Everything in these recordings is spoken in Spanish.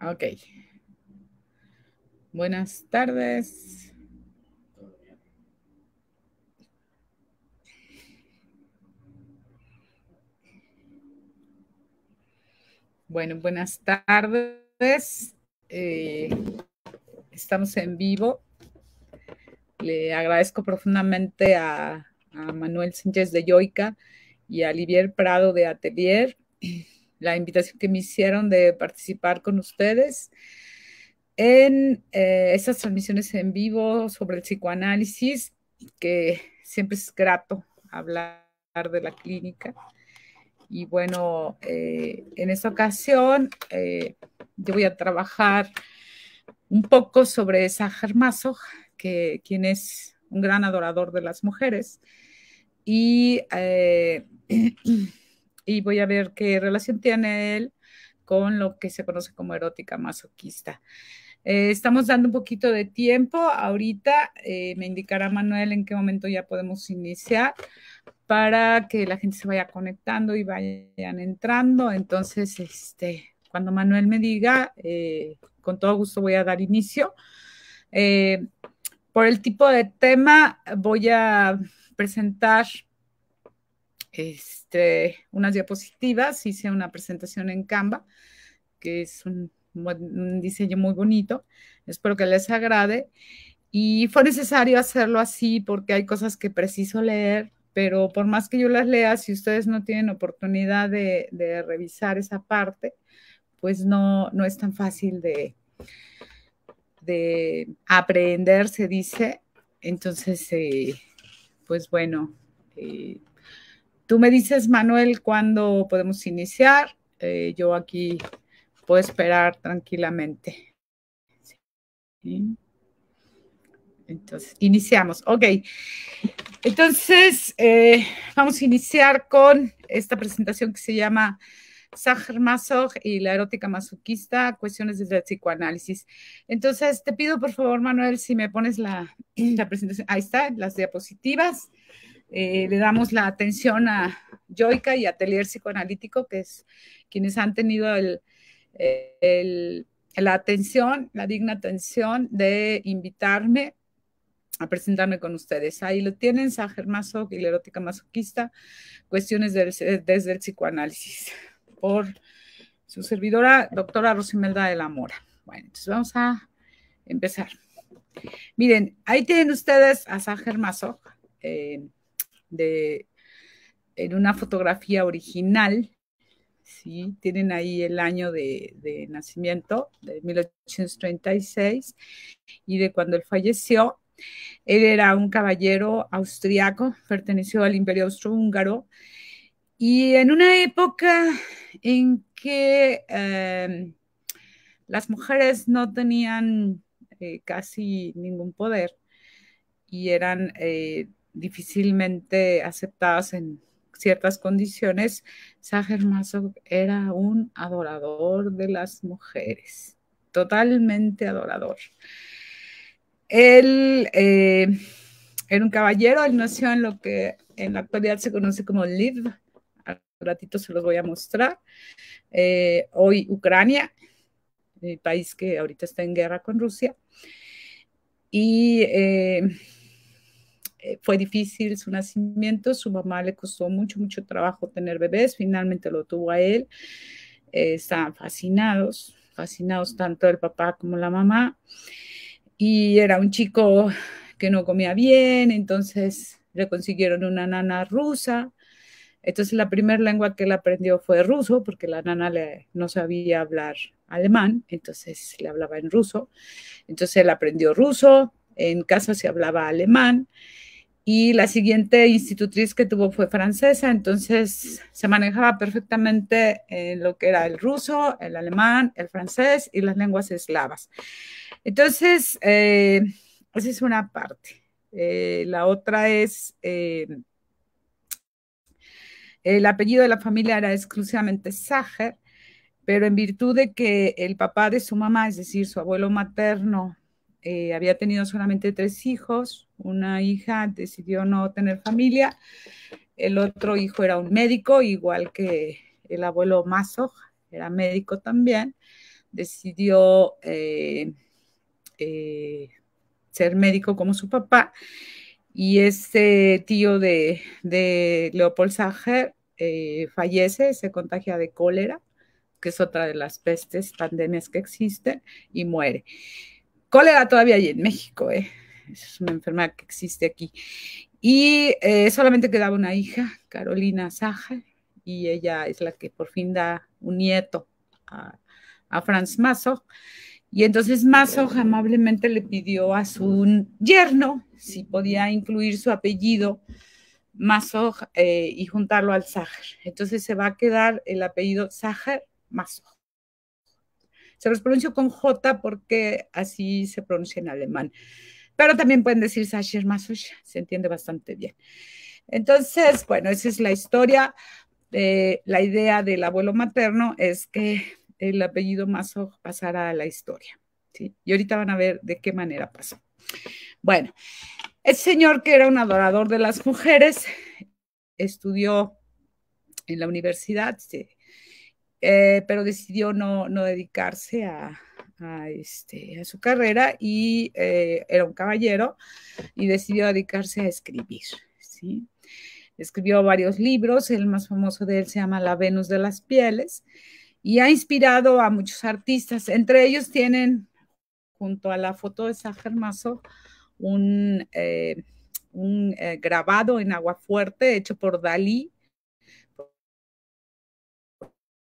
Ok. Buenas tardes. Bueno, buenas tardes. Eh, estamos en vivo. Le agradezco profundamente a, a Manuel Sánchez de Yoica y a Olivier Prado de Atelier la invitación que me hicieron de participar con ustedes en eh, esas transmisiones en vivo sobre el psicoanálisis, que siempre es grato hablar de la clínica. Y bueno, eh, en esta ocasión eh, yo voy a trabajar un poco sobre esa Maso, que quien es un gran adorador de las mujeres. Y y voy a ver qué relación tiene él con lo que se conoce como erótica masoquista. Eh, estamos dando un poquito de tiempo. Ahorita eh, me indicará Manuel en qué momento ya podemos iniciar para que la gente se vaya conectando y vayan entrando. Entonces, este, cuando Manuel me diga, eh, con todo gusto voy a dar inicio. por el tipo de tema, voy a presentar este, unas diapositivas, hice una presentación en Canva, que es un, diseño muy bonito. Espero que les agrade. Y fue necesario hacerlo así porque hay cosas que preciso leer, pero por más que yo las lea, si ustedes no tienen oportunidad de, revisar esa parte, pues no, no es tan fácil de, de aprender, se dice. Entonces, eh, pues bueno, eh, Tú me dices, Manuel, cuándo podemos iniciar. Eh, yo aquí puedo esperar tranquilamente. Entonces, iniciamos. Ok. Entonces, eh, vamos a iniciar con esta presentación que se llama Sacher Masoch y la erótica masoquista, cuestiones desde el psicoanálisis. Entonces, te pido, por favor, Manuel, si me pones la, la presentación. Ahí está, las diapositivas. Eh, le damos la atención a Joica y Atelier Psicoanalítico, que es quienes han tenido el, la atención, la digna atención de invitarme a presentarme con ustedes. Ahí lo tienen, Ságer Masoch y la erótica masoquista, cuestiones desde el psicoanálisis, por su servidora, doctora Rosimelda de la Mora. Bueno, entonces vamos a empezar. Miren, ahí tienen ustedes a Ságer Masoch. Eh, en una fotografía original, ¿sí? Tienen ahí el año de, nacimiento, de 1836, y de cuando él falleció. Él era un caballero austriaco, perteneció al imperio austrohúngaro, y en una época en que em, las mujeres no tenían eh, casi ningún poder y eran eh, difícilmente aceptadas en ciertas condiciones, Sager Mazov era un adorador de las mujeres, totalmente adorador. Él eh, era un caballero, él nació en lo que en la actualidad se conoce como Liv, al ratito se los voy a mostrar, eh, hoy Ucrania, el país que ahorita está en guerra con Rusia, y... Eh, eh, fue difícil su nacimiento, su mamá le costó mucho, mucho trabajo tener bebés, finalmente lo tuvo a él. Eh, estaban fascinados, fascinados tanto el papá como la mamá. Y era un chico que no comía bien, entonces le consiguieron una nana rusa. Entonces la primera lengua que él aprendió fue ruso, porque la nana no sabía hablar alemán, entonces le hablaba en ruso. Entonces él aprendió ruso, en casa se hablaba alemán y la siguiente institutriz que tuvo fue francesa, entonces se manejaba perfectamente eh, lo que era el ruso, el alemán, el francés y las lenguas eslavas. Entonces, eh, esa es una parte. Eh, la otra es, el apellido de la familia era exclusivamente Sager, pero en virtud de que el papá de su mamá, es decir, su abuelo materno, eh, había tenido solamente tres hijos, una hija decidió no tener familia, el otro hijo era un médico, igual que el abuelo Mazo, era médico también, decidió eh, eh, ser médico como su papá, y este tío de, de Leopold Sager fallece, se contagia de cólera, que es otra de las pestes, pandemias que existen, y muere era todavía hay en México, eh. es una enfermedad que existe aquí. Y eh, solamente quedaba una hija, Carolina Saja, y ella es la que por fin da un nieto a, Franz Mazo. Y entonces Mazo amablemente le pidió a su yerno si podía incluir su apellido Masoch eh, y juntarlo al Sager. Entonces se va a quedar el apellido Sager Mazoch. Se los pronuncio con J porque así se pronuncia en alemán. Pero también pueden decir Sacher Masoch, se entiende bastante bien. Entonces, bueno, esa es la historia. la idea del abuelo materno es que el apellido Maso pasara a la historia. ¿sí? Y ahorita van a ver de qué manera pasó. Bueno, el señor que era un adorador de las mujeres estudió en la universidad, eh, pero decidió no, dedicarse este, a, su carrera y eh, era un caballero y decidió dedicarse a escribir. ¿sí? Escribió varios libros, el más famoso de él se llama La Venus de las Pieles y ha inspirado a muchos artistas. Entre ellos tienen, junto a la foto de Sajermaso, un, eh, un grabado en agua fuerte hecho por Dalí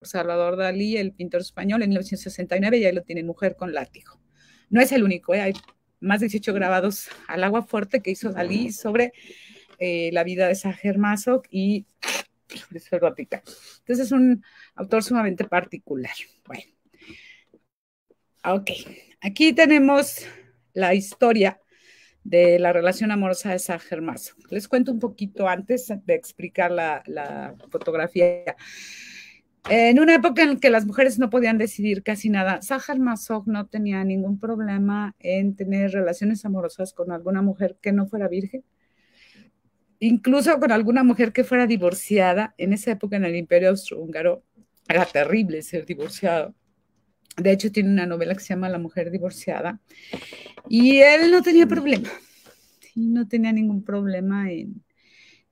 Salvador Dalí, el pintor español, en 1969, y ahí lo tiene Mujer con látigo. No es el único, ¿eh? hay más de 18 grabados al agua fuerte que hizo Dalí sobre eh, la vida de Sager Mazok y erótica. Entonces es un autor sumamente particular. Bueno, ok. Aquí tenemos la historia de la relación amorosa de San Mazok Les cuento un poquito antes de explicar la, la fotografía. En una época en que las mujeres no podían decidir casi nada, Sahar Masog no tenía ningún problema en tener relaciones amorosas con alguna mujer que no fuera virgen, incluso con alguna mujer que fuera divorciada. En esa época en el Imperio Austrohúngaro era terrible ser divorciado. De hecho, tiene una novela que se llama La mujer divorciada. Y él no tenía problema. Y no tenía ningún problema en,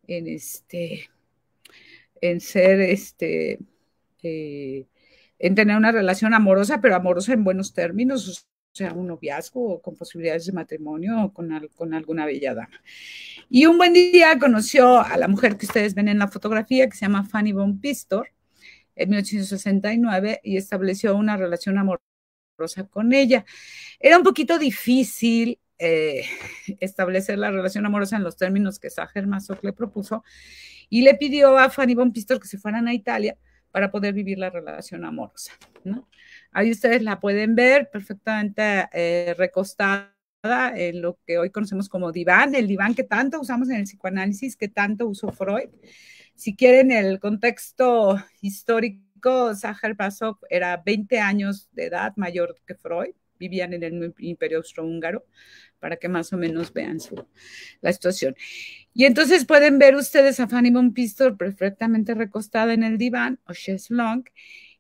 este en ser este eh, en tener una relación amorosa, pero amorosa en buenos términos, o sea, un noviazgo o con posibilidades de matrimonio o con, con alguna bella dama. Y un buen día conoció a la mujer que ustedes ven en la fotografía, que se llama Fanny von Pistor, en 1869, y estableció una relación amorosa con ella. Era un poquito difícil eh, establecer la relación amorosa en los términos que Sacher Masoch le propuso, y le pidió a Fanny von Pistor que se fueran a Italia, para poder vivir la relación amorosa. Ahí ustedes la pueden ver perfectamente eh, recostada en lo que hoy conocemos como diván, el diván que tanto usamos en el psicoanálisis, que tanto usó Freud. Si quieren el contexto histórico, Sacher Pasov era 20 años de edad mayor que Freud, vivían en el imperio austrohúngaro, para que más o menos vean su, la situación. Y entonces pueden ver ustedes a Fanny Von perfectamente recostada en el diván o long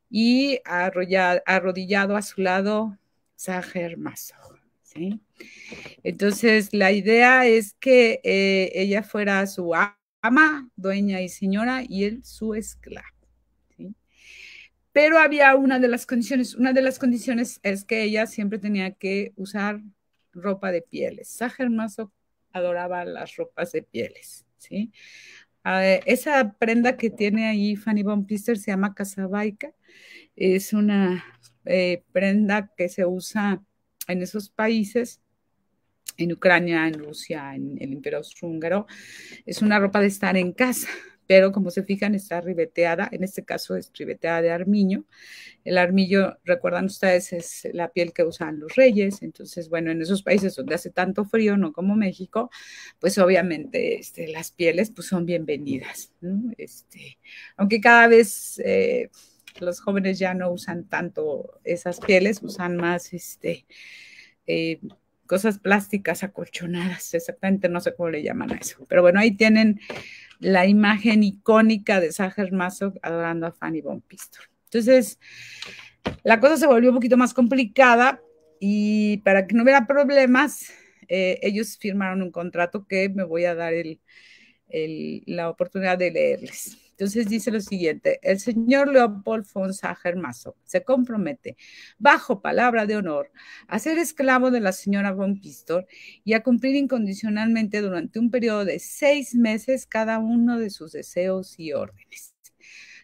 y arrodillado a su lado Sager Masoch. Entonces, la idea es que eh, ella fuera su ama, dueña y señora, y él su esclavo. Pero había una de las condiciones, una de las condiciones es que ella siempre tenía que usar ropa de pieles. Sacher adoraba las ropas de pieles, ¿sí? Ah, esa prenda que tiene ahí Fanny Von Pister se llama casabaica. Es una eh, prenda que se usa en esos países, en Ucrania, en Rusia, en el Imperio Austrohúngaro. Es una ropa de estar en casa, pero como se fijan está ribeteada, en este caso es ribeteada de armiño. El armillo, recuerdan ustedes, es la piel que usan los reyes, entonces bueno, en esos países donde hace tanto frío, no como México, pues obviamente este, las pieles pues son bienvenidas, ¿no? Este, aunque cada vez... Eh, los jóvenes ya no usan tanto esas pieles, usan más este, eh, cosas plásticas acolchonadas, exactamente no sé cómo le llaman a eso. Pero bueno, ahí tienen la imagen icónica de Sacher Mazo adorando a Fanny Von Pistol. Entonces, la cosa se volvió un poquito más complicada y para que no hubiera problemas, eh, ellos firmaron un contrato que me voy a dar la oportunidad de leerles. Entonces dice lo siguiente, el señor Leopold von Sacher se compromete, bajo palabra de honor, a ser esclavo de la señora von Pistor y a cumplir incondicionalmente durante un periodo de seis meses cada uno de sus deseos y órdenes.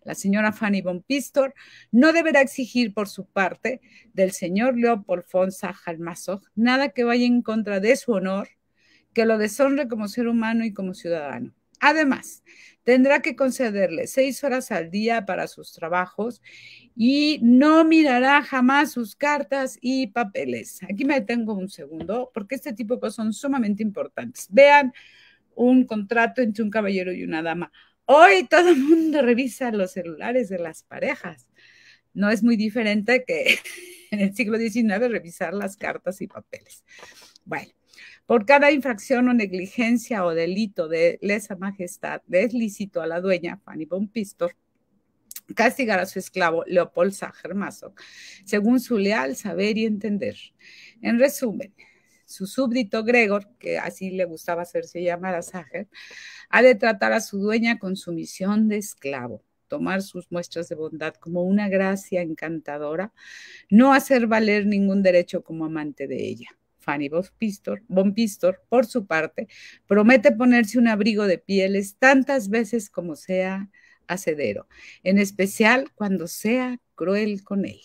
La señora Fanny von Pistor no deberá exigir por su parte del señor Leopold von Sacher nada que vaya en contra de su honor, que lo deshonre como ser humano y como ciudadano Además, tendrá que concederle seis horas al día para sus trabajos y no mirará jamás sus cartas y papeles. Aquí me detengo un segundo porque este tipo de cosas son sumamente importantes. Vean un contrato entre un caballero y una dama. Hoy todo el mundo revisa los celulares de las parejas. No es muy diferente que en el siglo XIX revisar las cartas y papeles. Bueno, por cada infracción o negligencia o delito de lesa majestad, es lícito a la dueña, Fanny von Pistor, castigar a su esclavo Leopold Sacher según su leal saber y entender. En resumen, su súbdito Gregor, que así le gustaba hacerse llamar a Sacher, ha de tratar a su dueña con sumisión de esclavo tomar sus muestras de bondad como una gracia encantadora, no hacer valer ningún derecho como amante de ella. Fanny Bonpistor, por su parte, promete ponerse un abrigo de pieles tantas veces como sea acedero, en especial cuando sea cruel con él.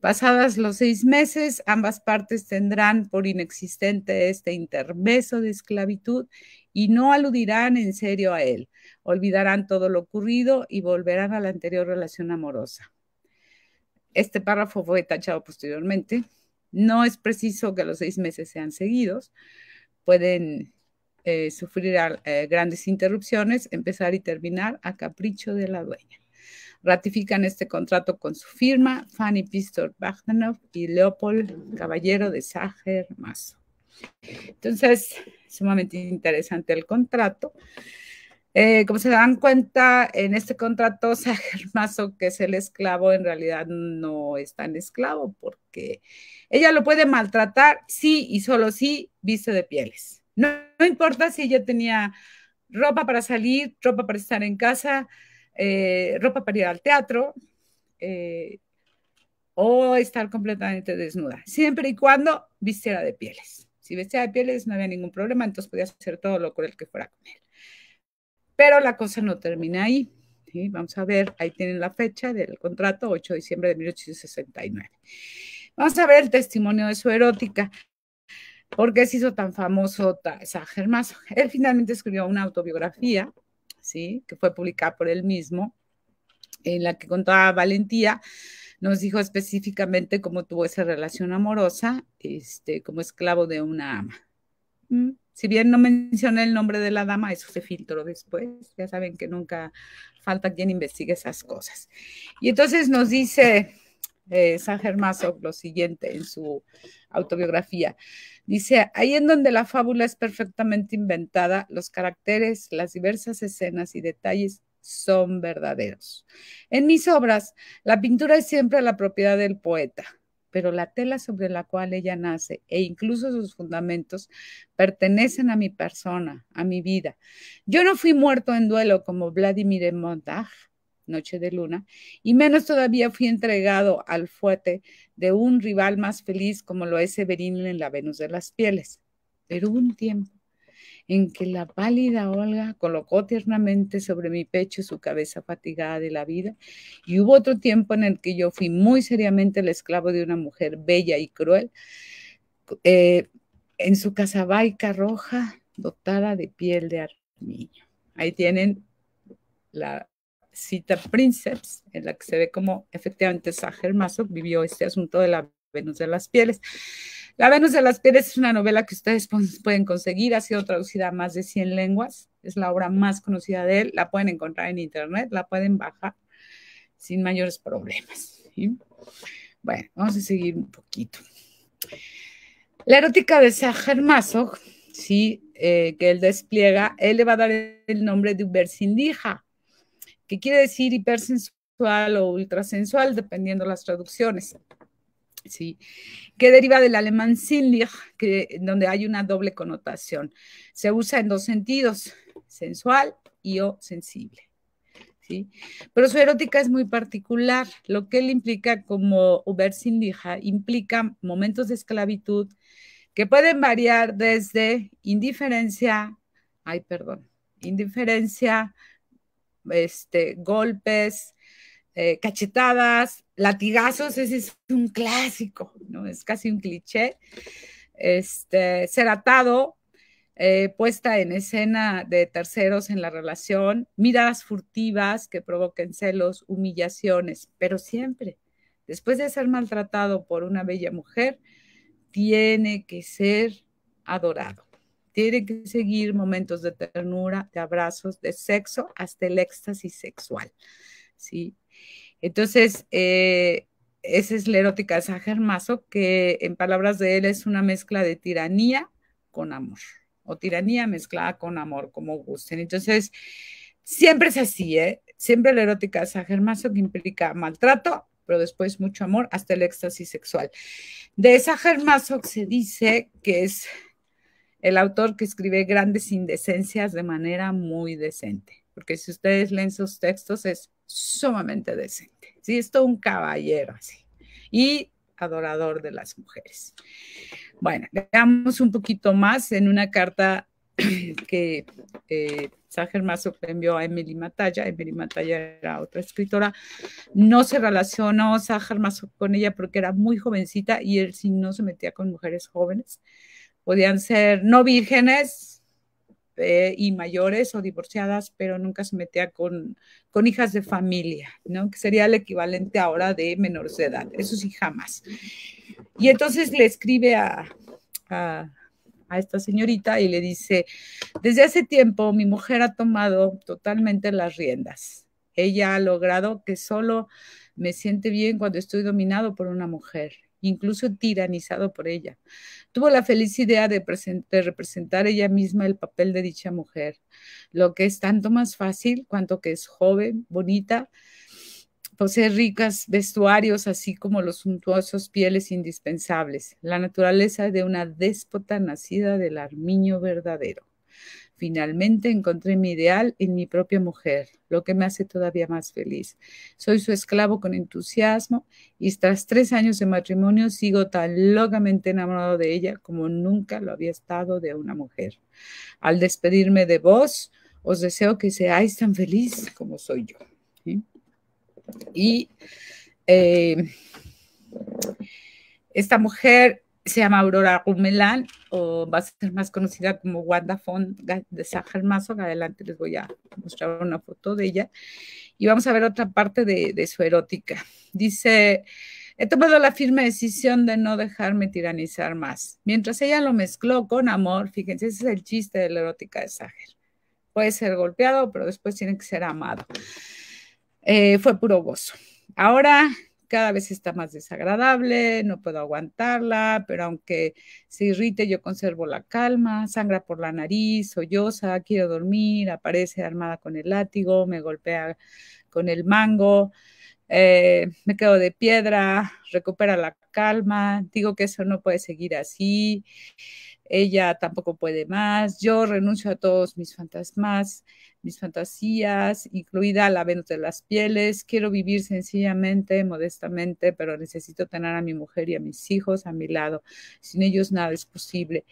Pasadas los seis meses, ambas partes tendrán por inexistente este intermeso de esclavitud y no aludirán en serio a él. Olvidarán todo lo ocurrido y volverán a la anterior relación amorosa. Este párrafo fue tachado posteriormente no es preciso que los seis meses sean seguidos. Pueden eh, sufrir eh, grandes interrupciones, empezar y terminar a capricho de la dueña. Ratifican este contrato con su firma Fanny Pistor Bagdanov y Leopold Caballero de Sager Mazo. Entonces, sumamente interesante el contrato. Eh, como se dan cuenta, en este contrato, Sager Mazo, que es el esclavo, en realidad no es tan esclavo porque ella lo puede maltratar sí y solo sí viste de pieles. No, importa si ella tenía ropa para salir, ropa para estar en casa, eh, ropa para ir al teatro eh, o estar completamente desnuda, siempre y cuando vistiera de pieles. Si vestía de pieles no había ningún problema, entonces podía hacer todo lo cruel que fuera con él. Pero la cosa no termina ahí. Vamos a ver, ahí tienen la fecha del contrato, 8 de diciembre de 1869. Vamos a ver el testimonio de su erótica. ¿Por qué se hizo tan famoso esa Germán? Él finalmente escribió una autobiografía, ¿sí? que fue publicada por él mismo, en la que con toda valentía nos dijo específicamente cómo tuvo esa relación amorosa este, como esclavo de una ama. Mm, si bien no menciona el nombre de la dama, eso se filtró después. Ya saben que nunca falta quien investigue esas cosas. Y entonces nos dice eh, San Germaso lo siguiente en su autobiografía. Dice, ahí en donde la fábula es perfectamente inventada, los caracteres, las diversas escenas y detalles son verdaderos. En mis obras, la pintura es siempre la propiedad del poeta, pero la tela sobre la cual ella nace e incluso sus fundamentos pertenecen a mi persona, a mi vida. Yo no fui muerto en duelo como Vladimir Montag, Noche de Luna, y menos todavía fui entregado al fuerte de un rival más feliz como lo es Severín en la Venus de las Pieles. Pero hubo un tiempo en que la pálida Olga colocó tiernamente sobre mi pecho su cabeza fatigada de la vida, y hubo otro tiempo en el que yo fui muy seriamente el esclavo de una mujer bella y cruel, eh, en su casabaica roja dotada de piel de armiño. Ahí tienen la, cita Princeps, en la que se ve como efectivamente Sacher Masoch vivió este asunto de la Venus de las Pieles. La Venus de las Pieles es una novela que ustedes pueden conseguir, ha sido traducida a más de 100 lenguas, es la obra más conocida de él, la pueden encontrar en internet, la pueden bajar sin mayores problemas. Bueno, vamos a seguir un poquito. La erótica de Sacher Masoch, sí, eh, que él despliega, él le va a dar el nombre de Sindija que quiere decir hipersensual o ultrasensual, dependiendo las traducciones. Sí, que deriva del alemán sinnlich, que, donde hay una doble connotación. Se usa en dos sentidos, sensual y o sensible. ¿Sí? Pero su erótica es muy particular, lo que él implica como Ubersinnija implica momentos de esclavitud que pueden variar desde indiferencia, ay, perdón, indiferencia, este, golpes, eh, cachetadas, latigazos, ese es un clásico, ¿no? Es casi un cliché. Este, ser atado, eh, puesta en escena de terceros en la relación, miradas furtivas que provoquen celos, humillaciones, pero siempre, después de ser maltratado por una bella mujer, tiene que ser adorado. Tiene que seguir momentos de ternura, de abrazos, de sexo, hasta el éxtasis sexual. ¿sí? Entonces, eh, esa es la erótica de que en palabras de él es una mezcla de tiranía con amor, o tiranía mezclada con amor, como gusten. Entonces, siempre es así, ¿eh? Siempre la erótica de Germaso que implica maltrato, pero después mucho amor, hasta el éxtasis sexual. De esa germazo se dice que es el autor que escribe grandes indecencias de manera muy decente, porque si ustedes leen sus textos es sumamente decente, ¿sí? Es todo un caballero así y adorador de las mujeres. Bueno, veamos un poquito más en una carta que eh, Sager envió a Emily Matalla. Emily Matalla era otra escritora. No se relacionó Sager Mazo con ella porque era muy jovencita y él sí no se metía con mujeres jóvenes podían ser no vírgenes eh, y mayores o divorciadas, pero nunca se metía con, hijas de familia, ¿no? Que sería el equivalente ahora de menores de edad, eso sí, jamás. Y entonces le escribe a, a esta señorita y le dice, desde hace tiempo mi mujer ha tomado totalmente las riendas. Ella ha logrado que solo me siente bien cuando estoy dominado por una mujer incluso tiranizado por ella. Tuvo la feliz idea de, representar ella misma el papel de dicha mujer, lo que es tanto más fácil cuanto que es joven, bonita, posee ricas vestuarios, así como los suntuosos pieles indispensables, la naturaleza de una déspota nacida del armiño verdadero. Finalmente encontré mi ideal en mi propia mujer, lo que me hace todavía más feliz. Soy su esclavo con entusiasmo y tras tres años de matrimonio sigo tan locamente enamorado de ella como nunca lo había estado de una mujer. Al despedirme de vos, os deseo que seáis tan feliz como soy yo. Y eh, esta mujer se llama Aurora Rumelán o va a ser más conocida como Wanda Fon de que Adelante les voy a mostrar una foto de ella. Y vamos a ver otra parte de, su erótica. Dice, he tomado la firme decisión de no dejarme tiranizar más. Mientras ella lo mezcló con amor, fíjense, ese es el chiste de la erótica de Sahar. Puede ser golpeado, pero después tiene que ser amado. Eh, fue puro gozo. Ahora cada vez está más desagradable, no puedo aguantarla, pero aunque se irrite, yo conservo la calma, sangra por la nariz, solloza, quiero dormir, aparece armada con el látigo, me golpea con el mango, eh, me quedo de piedra, recupera la calma, digo que eso no puede seguir así, ella tampoco puede más, yo renuncio a todos mis fantasmas, mis fantasías, incluida la venta de las Pieles, quiero vivir sencillamente, modestamente, pero necesito tener a mi mujer y a mis hijos a mi lado, sin ellos nada es posible.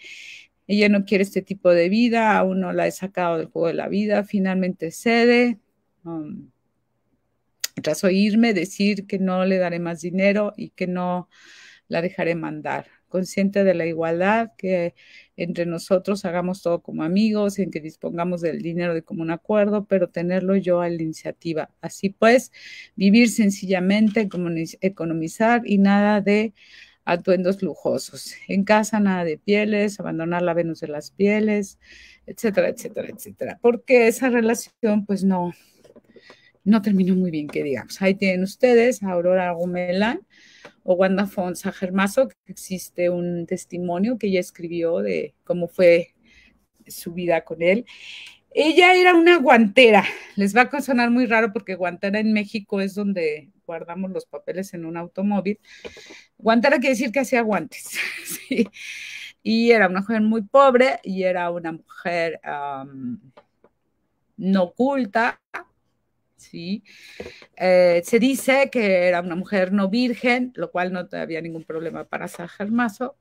Ella no quiere este tipo de vida, aún no la he sacado del juego de la vida, finalmente cede. Um, tras oírme decir que no le daré más dinero y que no la dejaré mandar consciente de la igualdad, que entre nosotros hagamos todo como amigos, en que dispongamos del dinero de común acuerdo, pero tenerlo yo a la iniciativa. Así pues, vivir sencillamente, economizar y nada de atuendos lujosos. En casa nada de pieles, abandonar la Venus de las pieles, etcétera, etcétera, etcétera. Porque esa relación, pues no, no terminó muy bien, que digamos. Ahí tienen ustedes Aurora Gumelán, o Wanda Fonsa Germaso, que existe un testimonio que ella escribió de cómo fue su vida con él. Ella era una guantera, les va a sonar muy raro porque guantera en México es donde guardamos los papeles en un automóvil. Guantera quiere decir que hacía guantes, ¿sí? Y era una mujer muy pobre y era una mujer no culta, ¿sí? Eh, se dice que era una mujer no virgen, lo cual no había ningún problema para Mazo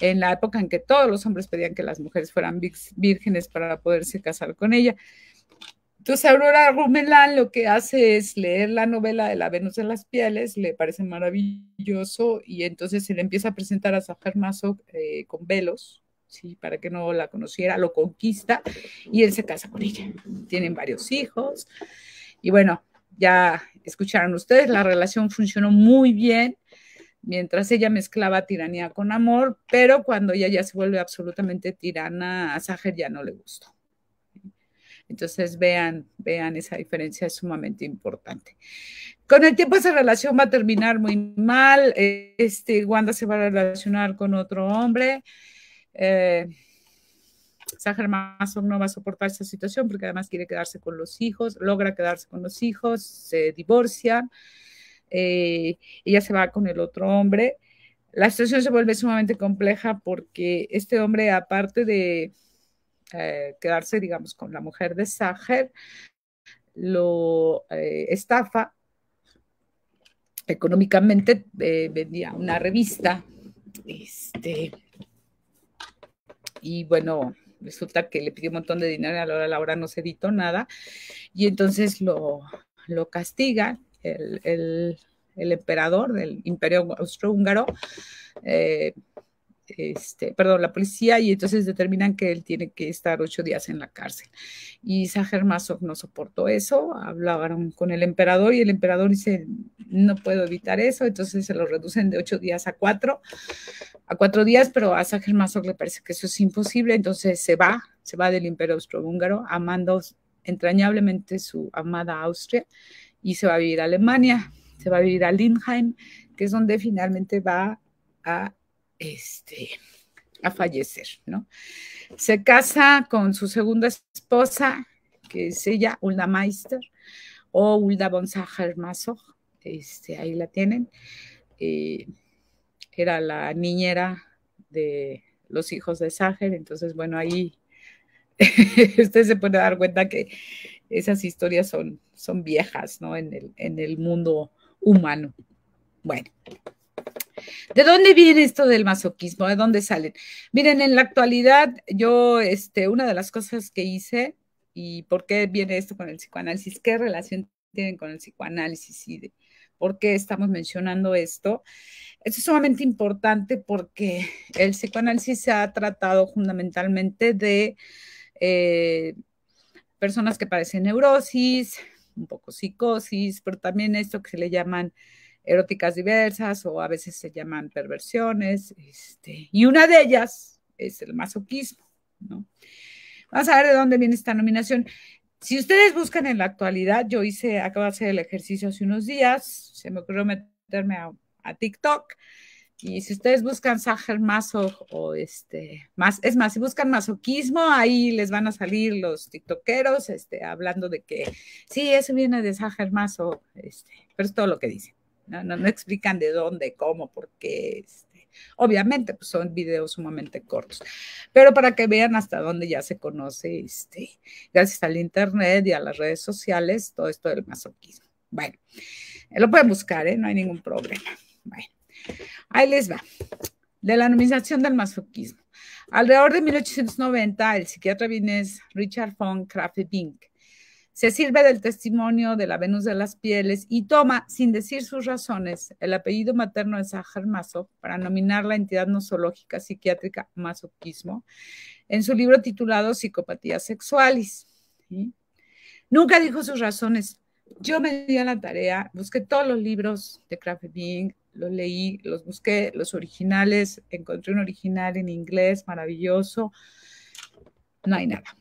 en la época en que todos los hombres pedían que las mujeres fueran vírgenes para poderse casar con ella. Entonces Aurora Rumelán lo que hace es leer la novela de la Venus de las Pieles, le parece maravilloso y entonces se le empieza a presentar a Sajar eh, con velos, ¿sí? para que no la conociera, lo conquista y él se casa con ella. Tienen varios hijos. Y bueno, ya escucharon ustedes, la relación funcionó muy bien mientras ella mezclaba tiranía con amor, pero cuando ella ya se vuelve absolutamente tirana, a Sager ya no le gustó. Entonces vean, vean esa diferencia es sumamente importante. Con el tiempo esa relación va a terminar muy mal. Este Wanda se va a relacionar con otro hombre. Eh, Saher Mason no va a soportar esa situación porque además quiere quedarse con los hijos, logra quedarse con los hijos, se divorcia, ella eh, se va con el otro hombre. La situación se vuelve sumamente compleja porque este hombre, aparte de eh, quedarse, digamos, con la mujer de Saher, lo eh, estafa económicamente, vendía una revista, este, y bueno, resulta que le pidió un montón de dinero y a la hora, a la hora no se editó nada. Y entonces lo, lo castiga el, el, emperador del imperio austrohúngaro. Eh, este, perdón, la policía y entonces determinan que él tiene que estar ocho días en la cárcel. Y Sacher-Masoch no soportó eso, hablaron con el emperador y el emperador dice, no puedo evitar eso, entonces se lo reducen de ocho días a cuatro, a cuatro días, pero a Sacher-Masoch le parece que eso es imposible, entonces se va, se va del imperio austrohúngaro, amando entrañablemente su amada Austria y se va a vivir a Alemania, se va a vivir a Lindheim, que es donde finalmente va a este, a fallecer, ¿no? Se casa con su segunda esposa, que es ella, Ulda Meister, o Ulda von Sacher-Masoch, este, ahí la tienen. Eh, era la niñera de los hijos de Sacher, entonces, bueno, ahí usted se puede dar cuenta que esas historias son, son viejas, ¿no? En el, en el mundo humano. Bueno. ¿De dónde viene esto del masoquismo? ¿De dónde salen? Miren, en la actualidad, yo, este, una de las cosas que hice, y por qué viene esto con el psicoanálisis, qué relación tienen con el psicoanálisis y de, por qué estamos mencionando esto. es sumamente importante porque el psicoanálisis se ha tratado fundamentalmente de eh, personas que padecen neurosis, un poco psicosis, pero también esto que se le llaman eróticas diversas o a veces se llaman perversiones, este, y una de ellas es el masoquismo, ¿no? Vamos a ver de dónde viene esta nominación. Si ustedes buscan en la actualidad, yo hice, acabo de hacer el ejercicio hace unos días, se me ocurrió meterme a, TikTok, y si ustedes buscan Sacher Maso o este, más, es más, si buscan masoquismo, ahí les van a salir los tiktokeros este, hablando de que sí, eso viene de Sacher Maso, este, pero es todo lo que dicen. No, explican de dónde, cómo, por qué. Este, obviamente, pues son videos sumamente cortos. Pero para que vean hasta dónde ya se conoce, este, gracias al internet y a las redes sociales, todo esto del masoquismo. Bueno, lo pueden buscar, ¿eh? no hay ningún problema. Bueno, ahí les va. De la nominación del masoquismo. Alrededor de 1890, el psiquiatra vienes Richard von krafft se sirve del testimonio de la Venus de las Pieles y toma, sin decir sus razones, el apellido materno de Sahar Masov para nominar la entidad nosológica psiquiátrica masoquismo en su libro titulado Psicopatías sexuales. Nunca dijo sus razones. Yo me di a la tarea, busqué todos los libros de Crafting, los leí, los busqué, los originales, encontré un original en inglés maravilloso. No hay nada.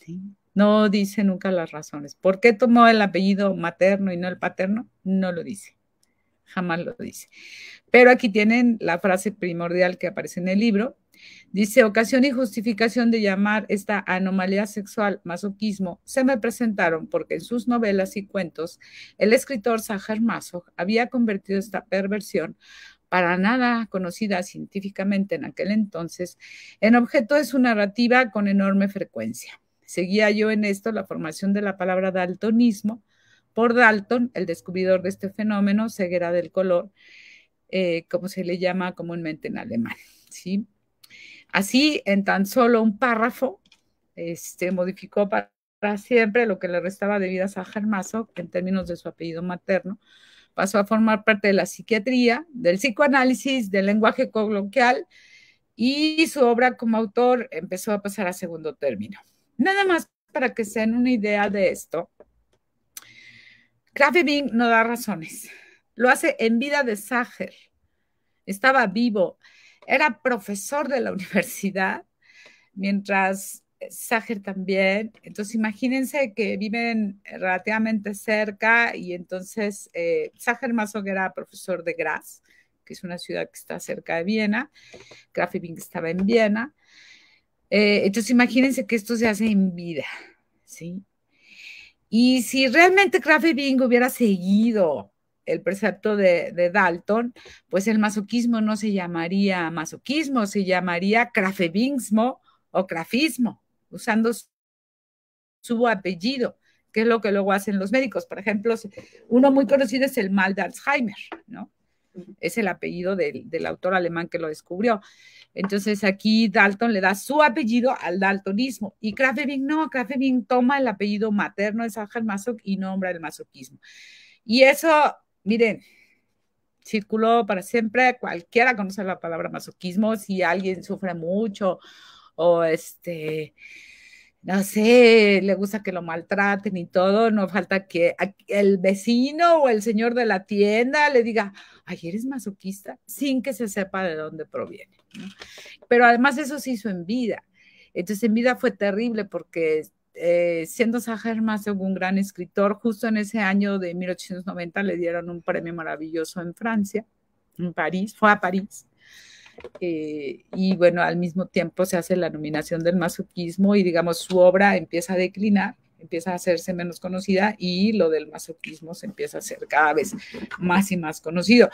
¿Sí? No dice nunca las razones. ¿Por qué tomó el apellido materno y no el paterno? No lo dice. Jamás lo dice. Pero aquí tienen la frase primordial que aparece en el libro. Dice, ocasión y justificación de llamar esta anomalía sexual masoquismo se me presentaron porque en sus novelas y cuentos el escritor Sahar Masoch había convertido esta perversión para nada conocida científicamente en aquel entonces, en objeto de su narrativa con enorme frecuencia. Seguía yo en esto la formación de la palabra daltonismo por Dalton, el descubridor de este fenómeno, ceguera del color, eh, como se le llama comúnmente en alemán. Así, en tan solo un párrafo, este, modificó para siempre lo que le restaba de vida a germazo en términos de su apellido materno, pasó a formar parte de la psiquiatría, del psicoanálisis, del lenguaje coloquial, y su obra como autor empezó a pasar a segundo término. Nada más para que se den una idea de esto. Krafebing no da razones. Lo hace en vida de Sager. Estaba vivo. Era profesor de la universidad, mientras Sager también. Entonces, imagínense que viven relativamente cerca y entonces eh, Sager era profesor de Graz, que es una ciudad que está cerca de Viena. Graf estaba en Viena. Eh, entonces imagínense que esto se hace en vida, ¿sí? Y si realmente krafebing hubiera seguido el precepto de, Dalton, pues el masoquismo no se llamaría masoquismo, se llamaría crafebingsmo o crafismo, usando su, su apellido, que es lo que luego hacen los médicos. Por ejemplo, uno muy conocido es el mal de Alzheimer, ¿no? Es el apellido del, autor alemán que lo descubrió. Entonces aquí Dalton le da su apellido al daltonismo y Krafebing no, Krafebing toma el apellido materno de Sajal Masoch y nombra el masoquismo. Y eso, miren, circuló para siempre, cualquiera conoce la palabra masoquismo, si alguien sufre mucho o este, no sé, le gusta que lo maltraten y todo, no falta que el vecino o el señor de la tienda le diga, ay, eres masoquista, sin que se sepa de dónde proviene. Pero además eso se hizo en vida. Entonces en vida fue terrible porque eh, siendo Sajar más un gran escritor, justo en ese año de 1890 le dieron un premio maravilloso en Francia, en París, fue a París. Eh, y bueno, al mismo tiempo se hace la nominación del masoquismo y digamos su obra empieza a declinar empieza a hacerse menos conocida y lo del masoquismo se empieza a hacer cada vez más y más conocido.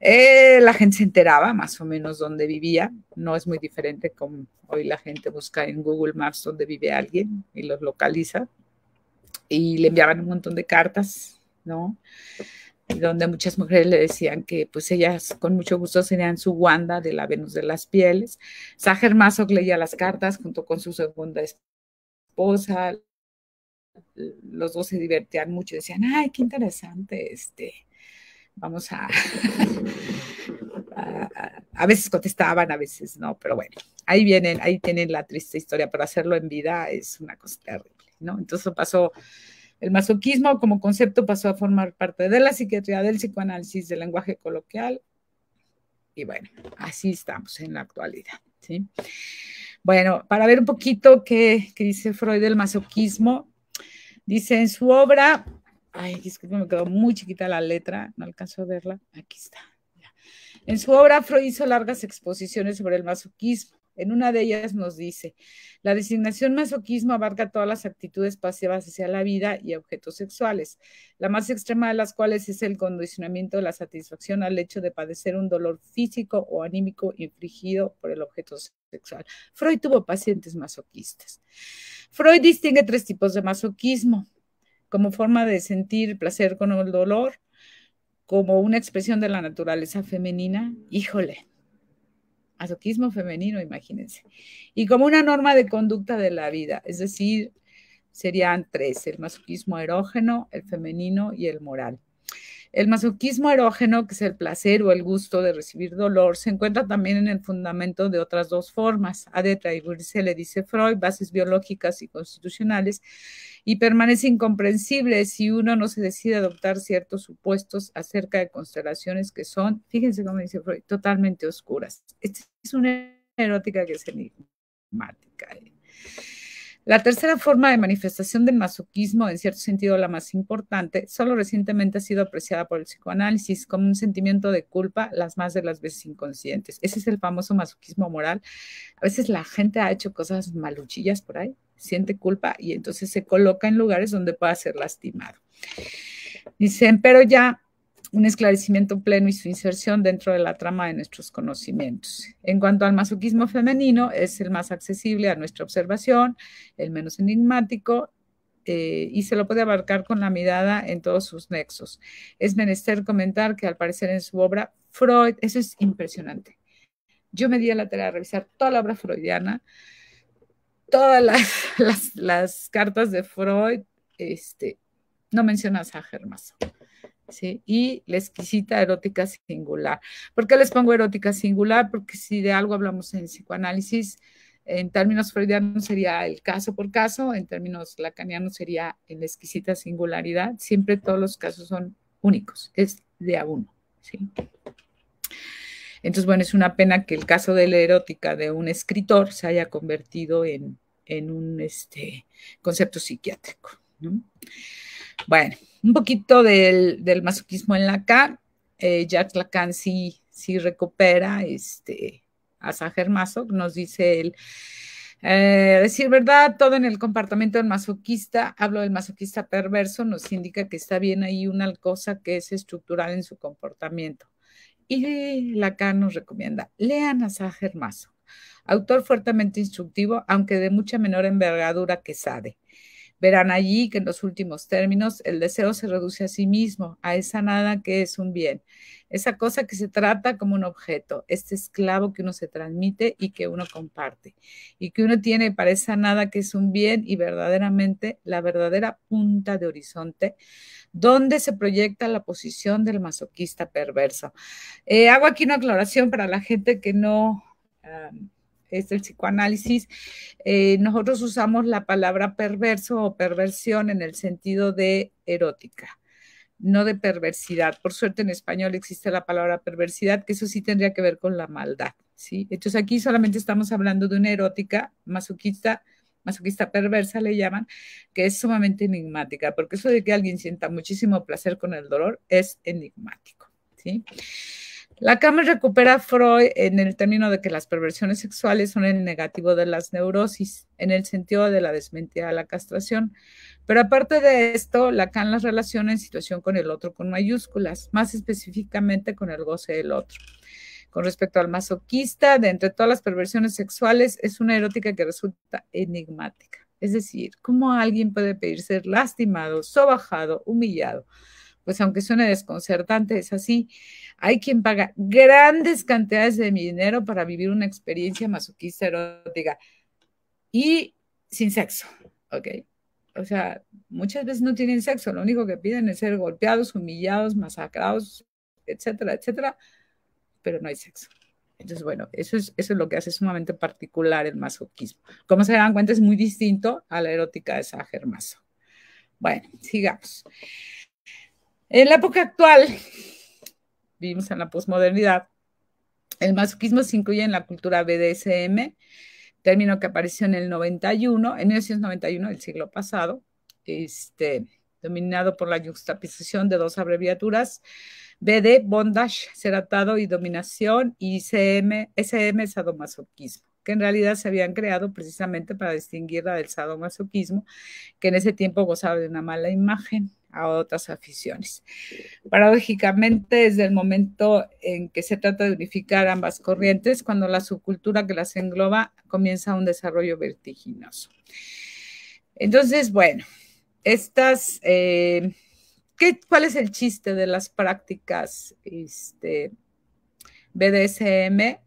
Eh, la gente se enteraba más o menos dónde vivía, no es muy diferente como hoy la gente busca en Google Maps dónde vive alguien y los localiza y le enviaban un montón de cartas, ¿no? donde muchas mujeres le decían que pues ellas con mucho gusto serían su Wanda de la Venus de las Pieles. Sager Masoch leía las cartas junto con su segunda esposa, los dos se divertían mucho, decían, ay, qué interesante, este, vamos a, a, veces contestaban, a veces no, pero bueno, ahí vienen, ahí tienen la triste historia, pero hacerlo en vida es una cosa terrible, ¿no? Entonces pasó, el masoquismo como concepto pasó a formar parte de la psiquiatría, del psicoanálisis, del lenguaje coloquial, y bueno, así estamos en la actualidad, ¿sí? Bueno, para ver un poquito qué, qué dice Freud del masoquismo, Dice en su obra, ay, es me quedó muy chiquita la letra, no alcanzo a verla, aquí está. En su obra, Freud hizo largas exposiciones sobre el masoquismo. En una de ellas nos dice, la designación masoquismo abarca todas las actitudes pasivas hacia la vida y objetos sexuales, la más extrema de las cuales es el condicionamiento de la satisfacción al hecho de padecer un dolor físico o anímico infligido por el objeto sexual. Freud tuvo pacientes masoquistas. Freud distingue tres tipos de masoquismo, como forma de sentir placer con el dolor, como una expresión de la naturaleza femenina. Híjole, masoquismo femenino, imagínense, y como una norma de conducta de la vida, es decir, serían tres, el masoquismo erógeno, el femenino y el moral. El masoquismo erógeno, que es el placer o el gusto de recibir dolor, se encuentra también en el fundamento de otras dos formas. Ha de se le dice Freud, bases biológicas y constitucionales y permanece incomprensible si uno no se decide adoptar ciertos supuestos acerca de constelaciones que son, fíjense cómo dice Freud, totalmente oscuras. Esta es una erótica que es enigmática. Eh. La tercera forma de manifestación del masoquismo, en cierto sentido la más importante, solo recientemente ha sido apreciada por el psicoanálisis como un sentimiento de culpa, las más de las veces inconscientes. Ese es el famoso masoquismo moral. A veces la gente ha hecho cosas maluchillas por ahí, siente culpa y entonces se coloca en lugares donde pueda ser lastimado. Dicen, pero ya un esclarecimiento pleno y su inserción dentro de la trama de nuestros conocimientos. En cuanto al masoquismo femenino, es el más accesible a nuestra observación, el menos enigmático eh, y se lo puede abarcar con la mirada en todos sus nexos. Es menester comentar que al parecer en su obra, Freud, eso es impresionante. Yo me di a la tarea de revisar toda la obra freudiana, todas las, cartas de Freud, este, no mencionas a germas. Y la exquisita erótica singular. ¿Por qué les pongo erótica singular? Porque si de algo hablamos en psicoanálisis, en términos freudianos sería el caso por caso, en términos lacanianos sería la exquisita singularidad. Siempre todos los casos son únicos, es de a uno, Entonces, bueno, es una pena que el caso de la erótica de un escritor se haya convertido en, un este, concepto psiquiátrico. ¿no? Bueno, un poquito del, del masoquismo en Lacan. Eh, Jacques Lacan sí, sí recupera este, a Sager Masoch, nos dice él. Eh, decir verdad, todo en el comportamiento del masoquista, hablo del masoquista perverso, nos indica que está bien ahí una cosa que es estructural en su comportamiento. Y Lacan nos recomienda, lean a Sager Masoch, autor fuertemente instructivo, aunque de mucha menor envergadura que Sade. Verán allí que en los últimos términos el deseo se reduce a sí mismo, a esa nada que es un bien, esa cosa que se trata como un objeto, este esclavo que uno se transmite y que uno comparte, y que uno tiene para esa nada que es un bien y verdaderamente la verdadera punta de horizonte donde se proyecta la posición del masoquista perverso. Eh, hago aquí una aclaración para la gente que no es el psicoanálisis, eh, nosotros usamos la palabra perverso o perversión en el sentido de erótica, no de perversidad. Por suerte en español existe la palabra perversidad, que eso sí tendría que ver con la maldad. ¿sí? Entonces aquí solamente estamos hablando de una erótica masoquista masoquista perversa le llaman, que es sumamente enigmática, porque eso de que alguien sienta muchísimo placer con el dolor es enigmático, ¿sí? Lacan recupera Freud en el término de que las perversiones sexuales son el negativo de las neurosis, en el sentido de la desmentida de la castración. Pero aparte de esto, Lacan las relaciona en situación con el otro con mayúsculas, más específicamente con el goce del otro. Con respecto al masoquista, de entre todas las perversiones sexuales, es una erótica que resulta enigmática. Es decir, ¿cómo alguien puede pedir ser lastimado, sobajado, humillado? pues aunque suene desconcertante, es así. Hay quien paga grandes cantidades de mi dinero para vivir una experiencia masoquista erótica y sin sexo, ¿ok? O sea, muchas veces no tienen sexo, lo único que piden es ser golpeados, humillados, masacrados, etcétera, etcétera, pero no hay sexo. Entonces, bueno, eso es, eso es lo que hace sumamente particular el masoquismo. Como se dan cuenta, es muy distinto a la erótica de Sager Maso. Bueno, sigamos. En la época actual, vivimos en la posmodernidad, el masoquismo se incluye en la cultura BDSM, término que apareció en el 91, en 1991, del siglo pasado, este, dominado por la juxtaposición de dos abreviaturas, BD, bondage, atado y dominación, y CM, SM, sadomasoquismo que en realidad se habían creado precisamente para distinguirla del sadomasoquismo, que en ese tiempo gozaba de una mala imagen a otras aficiones. Paradójicamente, desde el momento en que se trata de unificar ambas corrientes, cuando la subcultura que las engloba comienza un desarrollo vertiginoso. Entonces, bueno, estas, eh, ¿cuál es el chiste de las prácticas este, BDSM?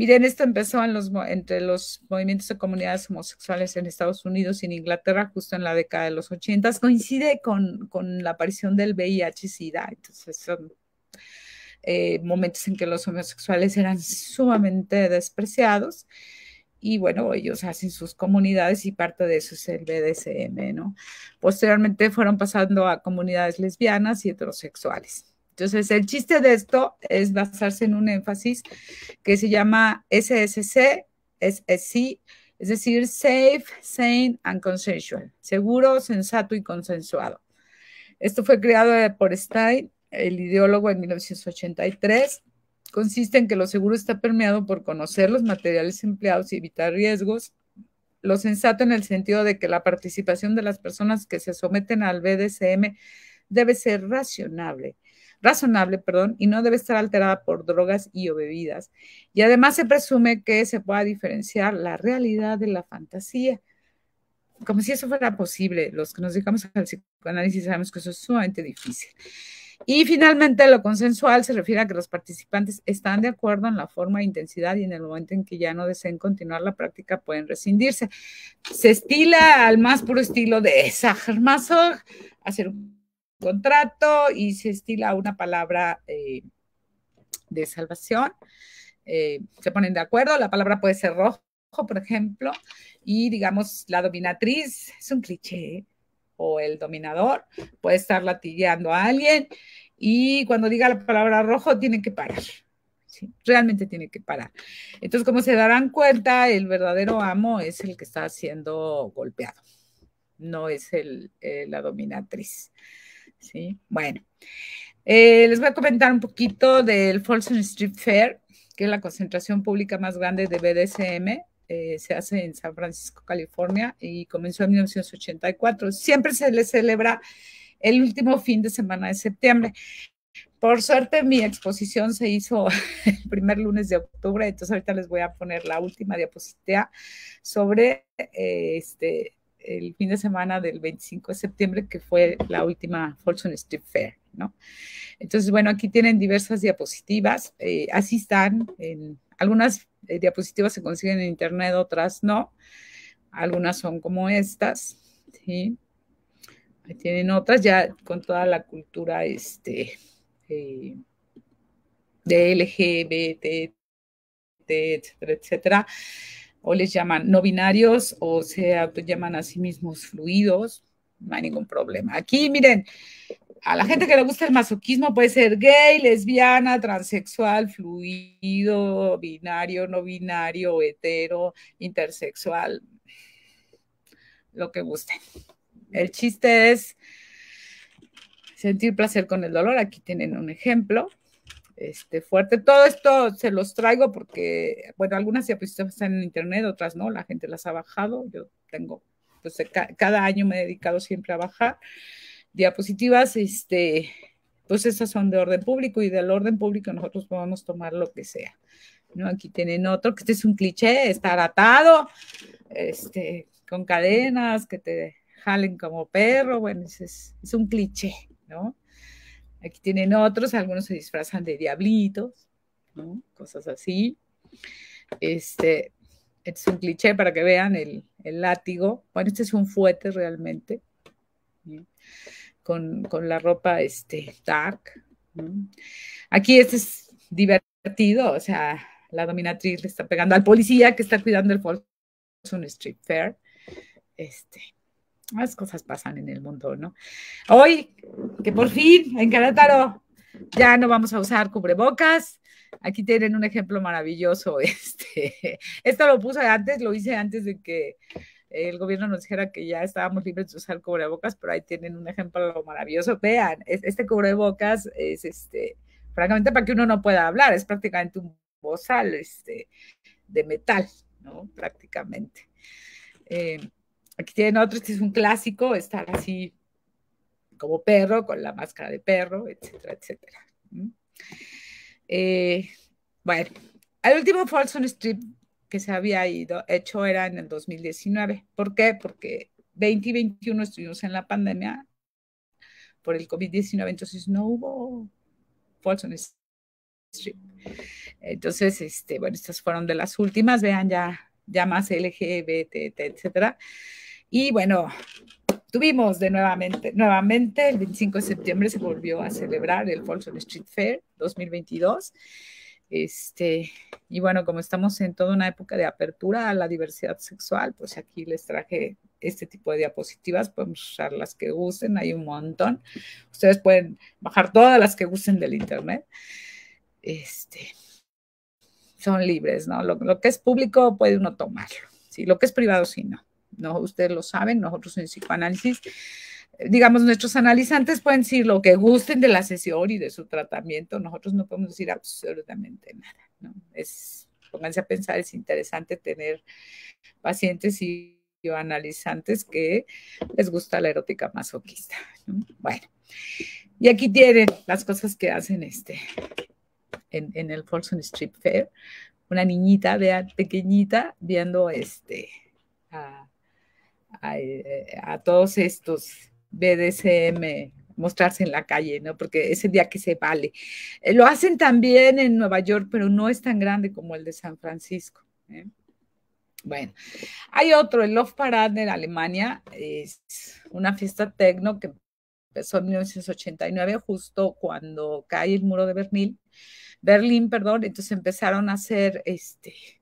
Miren, esto empezó en los, entre los movimientos de comunidades homosexuales en Estados Unidos y en Inglaterra justo en la década de los 80. Coincide con, la aparición del VIH-Sida. Entonces, son eh, momentos en que los homosexuales eran sumamente despreciados. Y bueno, ellos hacen sus comunidades y parte de eso es el BDSM, ¿no? Posteriormente fueron pasando a comunidades lesbianas y heterosexuales. Entonces, el chiste de esto es basarse en un énfasis que se llama SSC, es decir, Safe, Sane and Consensual, seguro, sensato y consensuado. Esto fue creado eh, por Stein, el ideólogo, en 1983. Consiste en que lo seguro está permeado por conocer los materiales empleados y evitar riesgos. Lo sensato en el sentido de que la participación de las personas que se someten al BDSM debe ser racionable razonable, perdón, y no debe estar alterada por drogas y o bebidas. Y además se presume que se pueda diferenciar la realidad de la fantasía. Como si eso fuera posible. Los que nos dedicamos al psicoanálisis sabemos que eso es sumamente difícil. Y finalmente, lo consensual se refiere a que los participantes están de acuerdo en la forma e intensidad y en el momento en que ya no deseen continuar la práctica pueden rescindirse. Se estila al más puro estilo de Sacher hacer un contrato y se estila una palabra eh, de salvación. Eh, se ponen de acuerdo, la palabra puede ser rojo, por ejemplo, y digamos, la dominatriz es un cliché, o el dominador puede estar latigueando a alguien y cuando diga la palabra rojo tiene que parar. Realmente tiene que parar. Entonces, como se darán cuenta, el verdadero amo es el que está siendo golpeado, no es el, eh, la dominatriz. ¿sí? Bueno, eh, les voy a comentar un poquito del Folsom Street Fair, que es la concentración pública más grande de BDSM. Eh, se hace en San Francisco, California, y comenzó en 1984. Siempre se le celebra el último fin de semana de septiembre. Por suerte, mi exposición se hizo el primer lunes de octubre, entonces ahorita les voy a poner la última diapositiva sobre eh, este, el fin de semana del 25 de septiembre, que fue la última Folsom Street Fair, ¿no? Entonces, bueno, aquí tienen diversas diapositivas, eh, así están, algunas eh, diapositivas se consiguen en internet, otras no, algunas son como estas, Ahí tienen otras ya con toda la cultura, este, eh, de LGBT, etcétera, etcétera o les llaman no binarios o se llaman a sí mismos fluidos, no hay ningún problema. Aquí, miren, a la gente que le gusta el masoquismo puede ser gay, lesbiana, transexual, fluido, binario, no binario, hetero, intersexual, lo que guste. El chiste es sentir placer con el dolor. Aquí tienen un ejemplo. Este, fuerte. Todo esto se los traigo porque, bueno, algunas diapositivas están en internet, otras no, la gente las ha bajado. Yo tengo, pues cada año me he dedicado siempre a bajar diapositivas, este, pues esas son de orden público y del orden público nosotros podemos tomar lo que sea. ¿no? Aquí tienen otro, que este es un cliché, estar atado, este, con cadenas, que te jalen como perro, bueno, es, es un cliché, ¿no? Aquí tienen otros, algunos se disfrazan de diablitos, cosas así. Este, este es un cliché para que vean el, látigo. Bueno, este es un fuete realmente, con, la ropa este, dark. Aquí este es divertido, o sea, la dominatriz le está pegando al policía que está cuidando el un Street Fair. Este, más cosas pasan en el mundo, ¿no? Hoy, que por fin, en Carátaro, ya no vamos a usar cubrebocas. Aquí tienen un ejemplo maravilloso. Este, esto lo puse antes, lo hice antes de que el gobierno nos dijera que ya estábamos libres de usar cubrebocas, pero ahí tienen un ejemplo maravilloso. Vean, este cubrebocas es este, francamente, para que uno no pueda hablar, es prácticamente un bozal este, de metal, ¿no? Prácticamente. Eh, Aquí tienen otro, este es un clásico, estar así como perro, con la máscara de perro, etcétera, etcétera. Eh, bueno, el último Folsom Strip que se había ido, hecho era en el 2019. ¿Por qué? Porque 20 y estuvimos en la pandemia por el COVID-19, entonces no hubo Folsom Strip. Entonces, este, bueno, estas fueron de las últimas, vean ya, ya más LGBT, etcétera. Y bueno, tuvimos de nuevamente, nuevamente el 25 de septiembre se volvió a celebrar el Folsom Street Fair 2022. Este, y bueno, como estamos en toda una época de apertura a la diversidad sexual, pues aquí les traje este tipo de diapositivas, podemos usar las que gusten, hay un montón. Ustedes pueden bajar todas las que gusten del internet. Este, son libres, ¿no? Lo, que es público puede uno tomarlo, ¿sí? Lo que es privado sí no no, ustedes lo saben, nosotros en psicoanálisis, digamos, nuestros analizantes pueden decir lo que gusten de la sesión y de su tratamiento, nosotros no podemos decir absolutamente nada, ¿no? Es, pónganse a pensar, es interesante tener pacientes y analizantes que les gusta la erótica masoquista. Bueno, y aquí tienen las cosas que hacen este en, el Folsom Street Fair. Una niñita, vean, pequeñita, viendo este a, eh, a, todos estos BDSM mostrarse en la calle, ¿no? Porque es el día que se vale. Eh, lo hacen también en Nueva York, pero no es tan grande como el de San Francisco. ¿eh? Bueno, hay otro, el Love Parade en Alemania, es una fiesta tecno que empezó en 1989, justo cuando cae el muro de Berlín, Berlín, perdón, entonces empezaron a hacer este,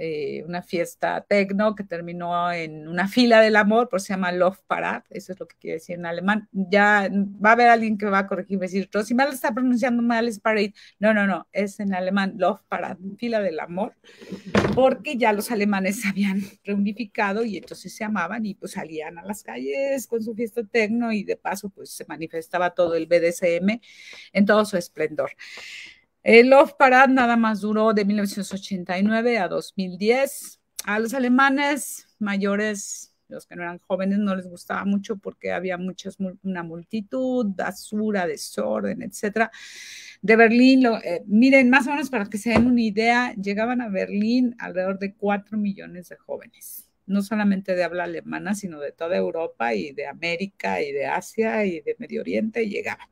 eh, una fiesta tecno que terminó en una fila del amor, por se llama Love Parade, eso es lo que quiere decir en alemán. Ya va a haber alguien que va a corregirme y decir, si mal está pronunciando mal es Parade. No, no, no, es en alemán Love Parade, fila del amor, porque ya los alemanes se habían reunificado y entonces se amaban y pues salían a las calles con su fiesta tecno y de paso pues se manifestaba todo el BDSM en todo su esplendor. El Love Parade nada más duró de 1989 a 2010. A los alemanes mayores, los que no eran jóvenes, no les gustaba mucho porque había muchas, una multitud, basura, desorden, etc. De Berlín, eh, miren, más o menos para que se den una idea, llegaban a Berlín alrededor de 4 millones de jóvenes no solamente de habla alemana, sino de toda Europa y de América y de Asia y de Medio Oriente llegaban.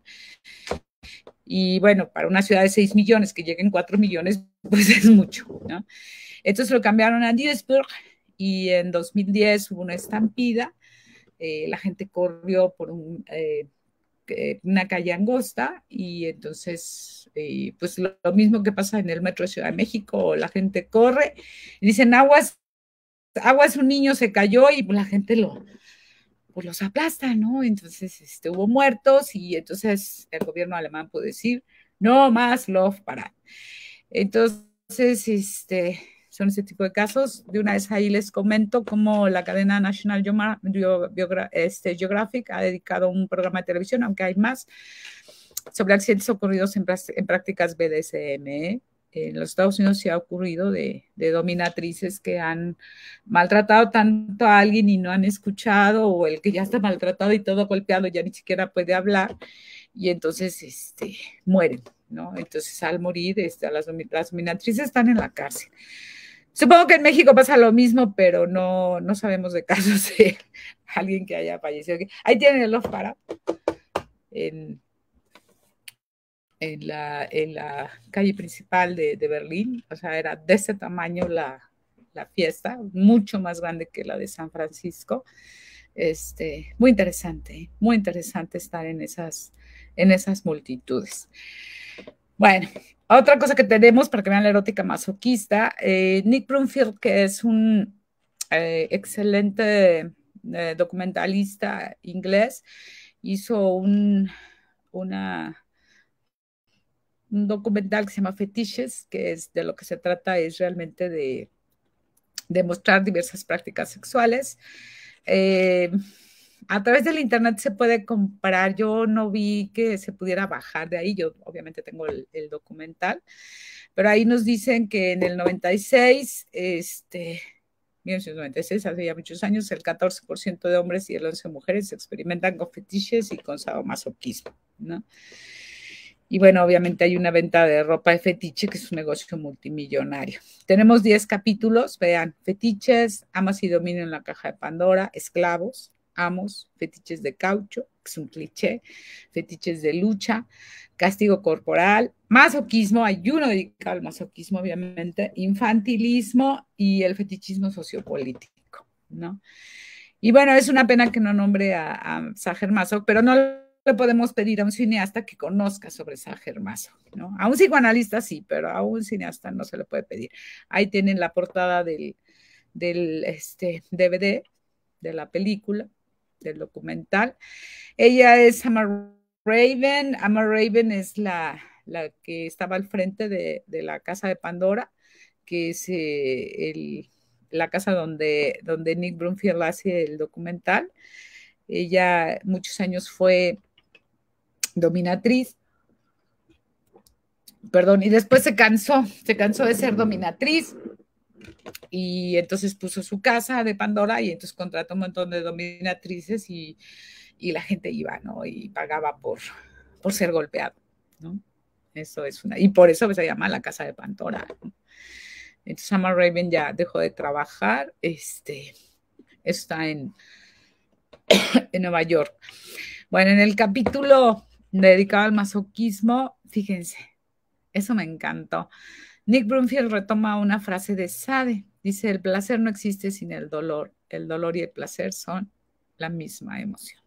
Y bueno, para una ciudad de 6 millones, que lleguen 4 millones, pues es mucho, ¿no? Entonces lo cambiaron a Duisburg y en 2010 hubo una estampida. Eh, la gente corrió por un, eh, una calle angosta y entonces, eh, pues lo, lo, mismo que pasa en el metro de Ciudad de México, la gente corre y dicen aguas, aguas, un niño se cayó y la gente lo, pues, los aplastan, ¿no? Entonces este, hubo muertos y entonces el gobierno alemán pudo decir, no más Love para. Entonces, este, son ese tipo de casos. De una vez ahí les comento cómo la cadena National este, Geographic ha dedicado un programa de televisión, aunque hay más, sobre accidentes ocurridos en, prácticas BDSM. ¿eh? en los Estados Unidos se ha ocurrido de, dominatrices que han maltratado tanto a alguien y no han escuchado, o el que ya está maltratado y todo golpeado ya ni siquiera puede hablar, y entonces este, mueren, ¿no? Entonces al morir, este, las, dominatrices están en la cárcel. Supongo que en México pasa lo mismo, pero no, no sabemos de casos de alguien que haya fallecido. Ahí tienen el off para. En, en la, en la calle principal de, Berlín, o sea, era de ese tamaño la, fiesta, mucho más grande que la de San Francisco. Este, muy interesante, muy interesante estar en esas, en esas multitudes. Bueno, otra cosa que tenemos para que vean la erótica masoquista, eh, Nick Brunfield, que es un eh, excelente eh, documentalista inglés, hizo un, una un documental que se llama Fetiches, que es de lo que se trata es realmente de, demostrar mostrar diversas prácticas sexuales. Eh, a través del internet se puede comparar Yo no vi que se pudiera bajar de ahí. Yo obviamente tengo el, documental, pero ahí nos dicen que en el 96, este, 1996, hace ya muchos años, el 14% de hombres y el 11% de mujeres experimentan con fetiches y con sadomasoquismo, ¿no? Y bueno, obviamente hay una venta de ropa de fetiche, que es un negocio multimillonario. Tenemos 10 capítulos, vean, fetiches, amas y dominio en la caja de Pandora, esclavos, amos, fetiches de caucho, que es un cliché, fetiches de lucha, castigo corporal, masoquismo, ayuno uno dedicado al masoquismo, obviamente, infantilismo y el fetichismo sociopolítico, ¿no? Y bueno, es una pena que no nombre a, a Sager pero no le podemos pedir a un cineasta que conozca sobre esa germazo ¿no? A un psicoanalista sí, pero a un cineasta no se le puede pedir. Ahí tienen la portada del, este, DVD, de la película, del documental. Ella es Amar Raven. Amar Raven es la, la que estaba al frente de, la casa de Pandora, que es eh, la casa donde, donde Nick Brunfield hace el documental. Ella muchos años fue dominatriz. Perdón, y después se cansó, se cansó de ser dominatriz y entonces puso su casa de Pandora y entonces contrató un montón de dominatrices y, la gente iba, ¿no? Y pagaba por, por ser golpeado, ¿no? Eso es una, y por eso se llama la casa de Pandora. Entonces Amar Raven ya dejó de trabajar, este, está en, en Nueva York. Bueno, en el capítulo dedicado al masoquismo, fíjense, eso me encantó. Nick Brunfield retoma una frase de Sade. Dice, el placer no existe sin el dolor. El dolor y el placer son la misma emoción.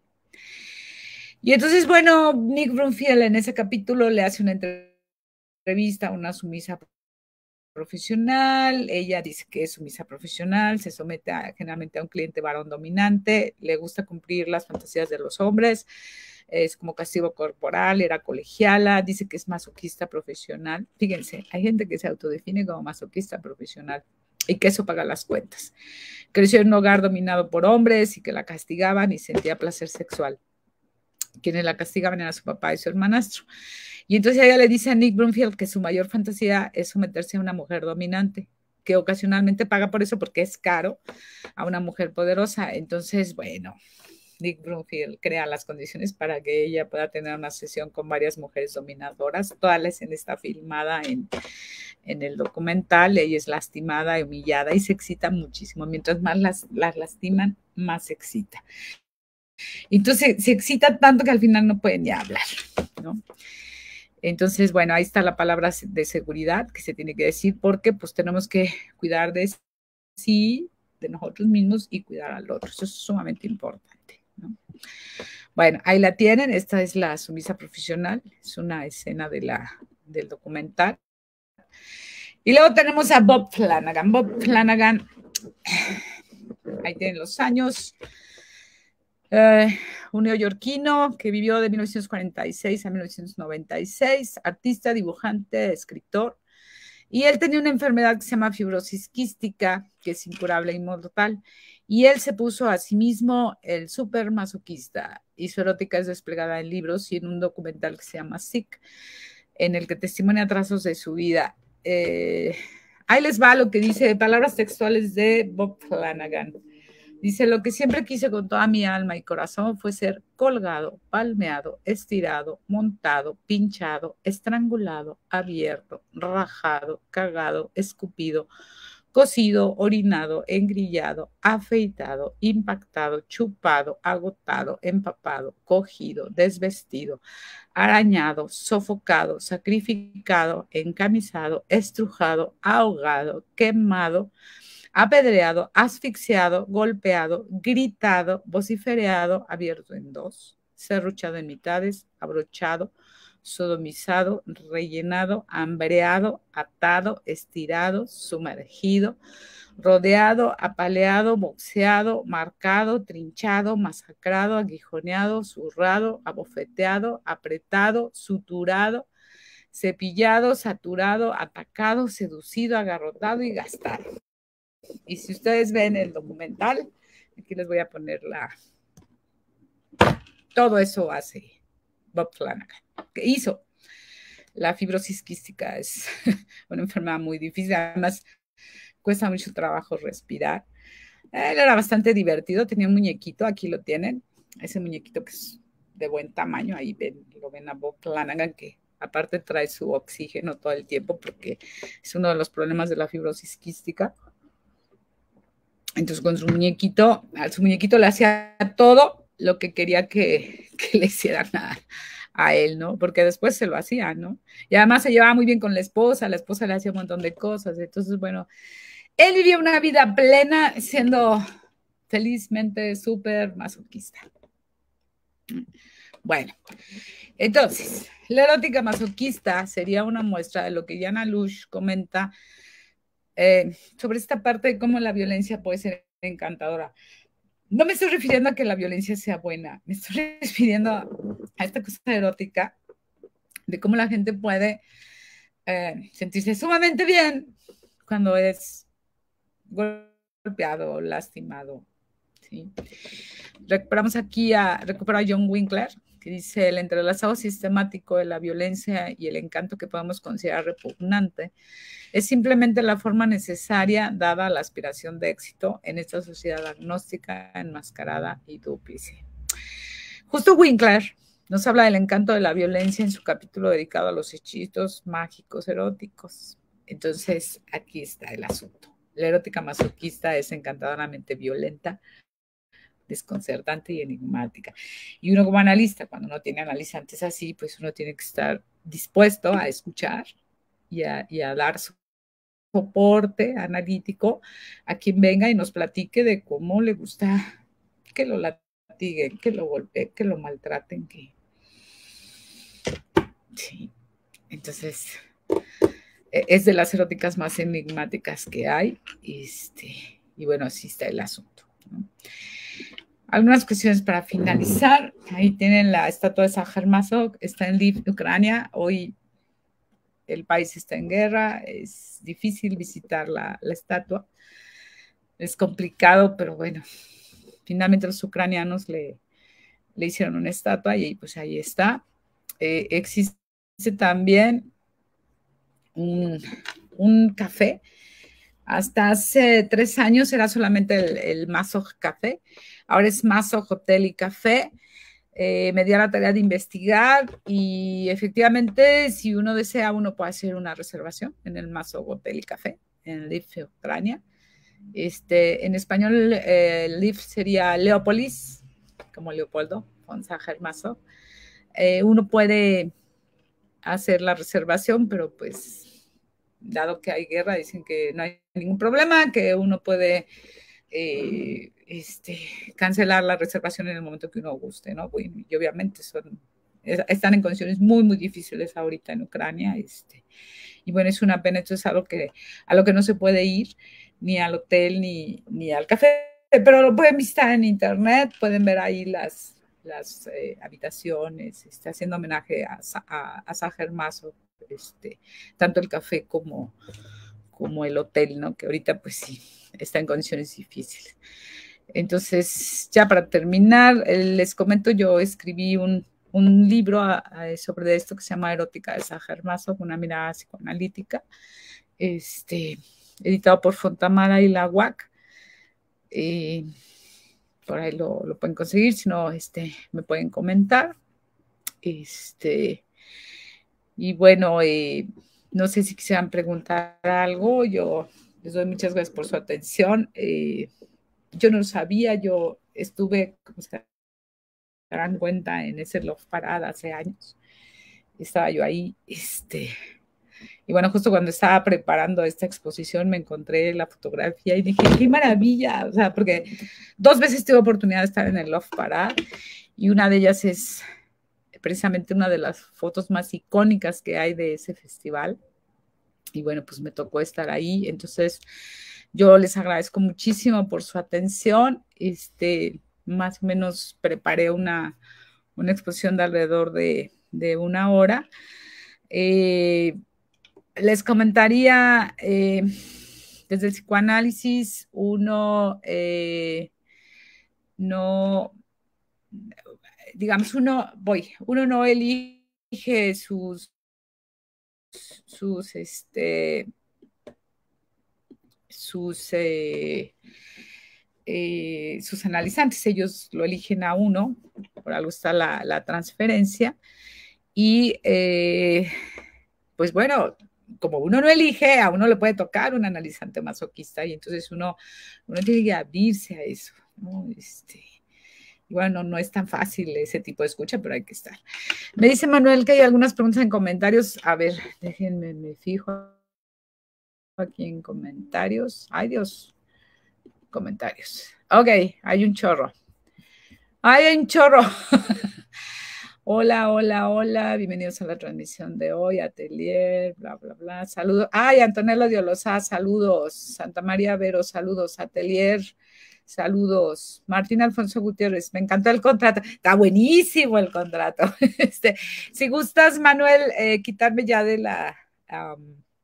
Y entonces, bueno, Nick Brunfield en ese capítulo le hace una entrevista a una sumisa profesional. Ella dice que es sumisa profesional, se somete generalmente a un cliente varón dominante, le gusta cumplir las fantasías de los hombres es como castigo corporal, era colegiala, dice que es masoquista profesional. Fíjense, hay gente que se autodefine como masoquista profesional y que eso paga las cuentas. Creció en un hogar dominado por hombres y que la castigaban y sentía placer sexual. Quienes la castigaban eran su papá y su hermanastro. Y entonces ella le dice a Nick Brunfield que su mayor fantasía es someterse a una mujer dominante, que ocasionalmente paga por eso porque es caro a una mujer poderosa. Entonces, bueno, Nick Brunfield crea las condiciones para que ella pueda tener una sesión con varias mujeres dominadoras. Todas la escena filmada en, el documental. Ella es lastimada, humillada y se excita muchísimo. Mientras más las, lastiman, más se excita. Entonces se excita tanto que al final no pueden ni hablar, Entonces, bueno, ahí está la palabra de seguridad que se tiene que decir porque pues tenemos que cuidar de sí, de nosotros mismos y cuidar al otro. Eso es sumamente importante. Bueno, ahí la tienen. Esta es la sumisa profesional. Es una escena de la, del documental. Y luego tenemos a Bob Flanagan. Bob Flanagan, eh, ahí tienen los años. Eh, un neoyorquino que vivió de 1946 a 1996, artista, dibujante, escritor. Y él tenía una enfermedad que se llama fibrosis quística, que es incurable y e mortal, y él se puso a sí mismo el super masoquista y su erótica es desplegada en libros y en un documental que se llama Sick, en el que testimonia trazos de su vida. Eh, ahí les va lo que dice, palabras textuales de Bob Flanagan. Dice, lo que siempre quise con toda mi alma y corazón fue ser colgado, palmeado, estirado, montado, pinchado, estrangulado, abierto, rajado, cagado, escupido, cocido, orinado, engrillado, afeitado, impactado, chupado, agotado, empapado, cogido, desvestido, arañado, sofocado, sacrificado, encamisado, estrujado, ahogado, quemado, apedreado, asfixiado, golpeado, gritado, vocifereado, abierto en dos, serruchado en mitades, abrochado, sodomizado, rellenado, hambreado, atado, estirado, sumergido, rodeado, apaleado, boxeado, marcado, trinchado, masacrado, aguijoneado, zurrado, abofeteado, apretado, suturado, cepillado, saturado, atacado, seducido, agarrotado y gastado. Y si ustedes ven el documental, aquí les voy a poner la... Todo eso hace Bob Flanagan, que hizo. La fibrosis quística es una enfermedad muy difícil, además cuesta mucho trabajo respirar. Él era bastante divertido, tenía un muñequito, aquí lo tienen, ese muñequito que es de buen tamaño, ahí lo ven a Bob Flanagan que aparte trae su oxígeno todo el tiempo porque es uno de los problemas de la fibrosis quística. Entonces con su muñequito, a su muñequito le hacía todo lo que quería que, le hicieran a, a, él, ¿no? Porque después se lo hacía, ¿no? Y además se llevaba muy bien con la esposa, la esposa le hacía un montón de cosas, entonces, bueno, él vivía una vida plena siendo felizmente súper masoquista. Bueno, entonces, la erótica masoquista sería una muestra de lo que Jana Lush comenta eh, sobre esta parte de cómo la violencia puede ser encantadora no me estoy refiriendo a que la violencia sea buena, me estoy refiriendo a, esta cosa erótica de cómo la gente puede eh, sentirse sumamente bien cuando es golpeado, lastimado. Recuperamos aquí a, a John Winkler, que dice el entrelazado sistemático de la violencia y el encanto que podemos considerar repugnante, es simplemente la forma necesaria dada a la aspiración de éxito en esta sociedad agnóstica, enmascarada y dúplice. Justo Winkler nos habla del encanto de la violencia en su capítulo dedicado a los hechizos mágicos eróticos. Entonces, aquí está el asunto. La erótica masoquista es encantadoramente violenta, desconcertante y enigmática. Y uno como analista, cuando uno tiene analizantes así, pues uno tiene que estar dispuesto a escuchar y a, dar su soporte analítico a quien venga y nos platique de cómo le gusta que lo latiguen, que lo golpeen, que lo maltraten, que... Sí, entonces e, es de las eróticas más enigmáticas que hay, este, y bueno, así está el asunto. Algunas cuestiones para finalizar. Ahí tienen la estatua de Sajer Masok, está en Ucrania. Hoy el país está en guerra, es difícil visitar la, estatua. Es complicado, pero bueno, finalmente los ucranianos le, hicieron una estatua y pues ahí está. Eh, existe también un, un café hasta hace tres años era solamente el, el Café, ahora es Mazog Hotel y Café. Eh, me dio la tarea de investigar y efectivamente si uno desea uno puede hacer una reservación en el Mazog Hotel y Café en Lviv, Ucrania. Este, en español eh, el sería Leópolis, como Leopoldo, Fonsa Germaso. Eh, uno puede hacer la reservación, pero pues dado que hay guerra, dicen que no hay ningún problema, que uno puede eh, este, cancelar la reservación en el momento que uno guste, ¿no? Y obviamente son, están en condiciones muy, muy difíciles ahorita en Ucrania. Este, y bueno, es una pena, esto es algo que, a lo que no se puede ir, ni al hotel, ni, ni al café, pero lo pueden visitar en internet, pueden ver ahí las, las eh, habitaciones, está haciendo homenaje a, a, a este, tanto el café como, como el hotel, ¿no? Que ahorita pues sí, está en condiciones difíciles. Entonces, ya para terminar, eh, les comento, yo escribí un, libro sobre esto que se llama Erótica de San Mazo, una mirada psicoanalítica, este, editado por Fontamara y la UAC. Eh, por ahí lo, lo, pueden conseguir, si no, este, me pueden comentar. Este, y bueno, eh, no sé si quisieran preguntar algo. Yo les doy muchas gracias por su atención. Eh, yo no sabía, yo estuve, como se darán cuenta, en ese Love Parada hace años. Estaba yo ahí, este. Y bueno, justo cuando estaba preparando esta exposición me encontré la fotografía y dije, qué maravilla, o sea, porque dos veces tuve oportunidad de estar en el Love Parada y una de ellas es precisamente una de las fotos más icónicas que hay de ese festival. Y bueno, pues me tocó estar ahí. Entonces, yo les agradezco muchísimo por su atención. Este, más o menos preparé una, una exposición de alrededor de, una hora. Eh, les comentaría eh, desde el psicoanálisis, uno eh, no digamos, uno, voy, uno no elige sus, sus, este, sus, eh, eh, sus analizantes, ellos lo eligen a uno, por algo está la, transferencia, y eh, pues bueno, como uno no elige, a uno le puede tocar un analizante masoquista y entonces uno, uno tiene que abrirse a eso, Este, bueno, no es tan fácil ese tipo de escucha, pero hay que estar. Me dice Manuel que hay algunas preguntas en comentarios. A ver, déjenme, me fijo aquí en comentarios. Ay, Dios, comentarios. Ok, hay un chorro. Hay un chorro. hola, hola, hola. Bienvenidos a la transmisión de hoy, Atelier, bla, bla, bla. Saludos. Ay, Antonella Diolosa, saludos. Santa María Vero, saludos. Atelier. Saludos, Martín Alfonso Gutiérrez. Me encantó el contrato. Está buenísimo el contrato. Este, si gustas, Manuel, eh, quitarme ya de la,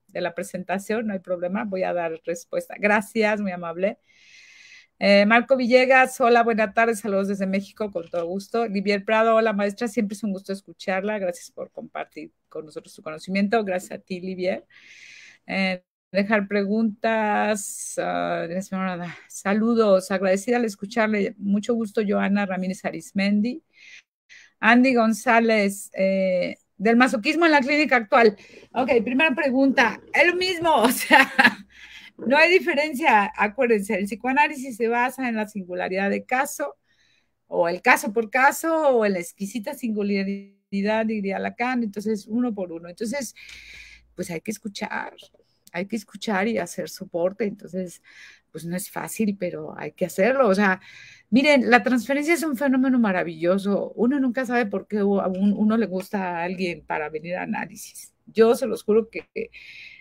de la presentación, no hay problema. Voy a dar respuesta. Gracias, muy amable. Eh, Marco Villegas, hola, buenas tardes, saludos desde México, con todo gusto. Livier Prado, hola maestra, siempre es un gusto escucharla, gracias por compartir con nosotros su conocimiento, gracias a ti, Livier. Eh, dejar preguntas. Ah, este saludos, agradecida al escucharle. Mucho gusto, Joana Ramírez Arismendi. Andy González, eh, del masoquismo en la clínica actual. Ok, primera pregunta. el mismo, o sea, no hay diferencia. Acuérdense, el psicoanálisis se basa en la singularidad de caso, o el caso por caso, o en la exquisita singularidad, diría Lacan. Entonces, uno por uno. Entonces, pues hay que escuchar, hay que escuchar y hacer soporte. Entonces, pues no es fácil, pero hay que hacerlo. O sea, miren, la transferencia es un fenómeno maravilloso. Uno nunca sabe por qué a uno le gusta a alguien para venir a análisis. Yo se los juro que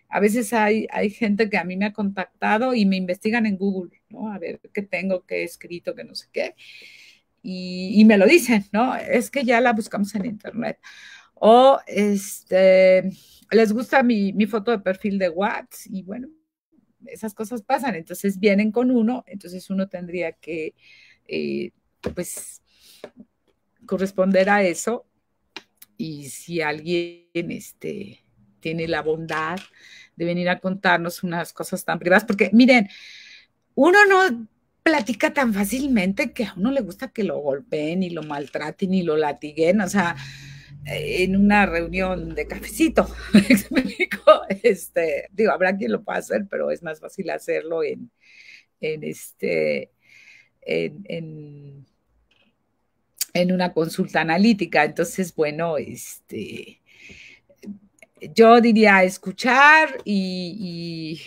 a veces hay, hay gente que a mí me ha contactado y me investigan en Google, ¿no? A ver qué tengo, qué he escrito, qué no sé qué. Y, y me lo dicen, ¿no? Es que ya la buscamos en Internet. O este, les gusta mi, foto de perfil de WhatsApp y bueno, esas cosas pasan. Entonces vienen con uno, entonces uno tendría que, eh, pues, corresponder a eso. Y si alguien este, tiene la bondad de venir a contarnos unas cosas tan privadas, porque miren, uno no platica tan fácilmente que a uno le gusta que lo golpeen y lo maltraten y lo latiguen, o sea, en una reunión de cafecito. este, digo, habrá quien lo pueda hacer, pero es más fácil hacerlo en, en este, en, en, una consulta analítica. Entonces, bueno, este, yo diría escuchar y,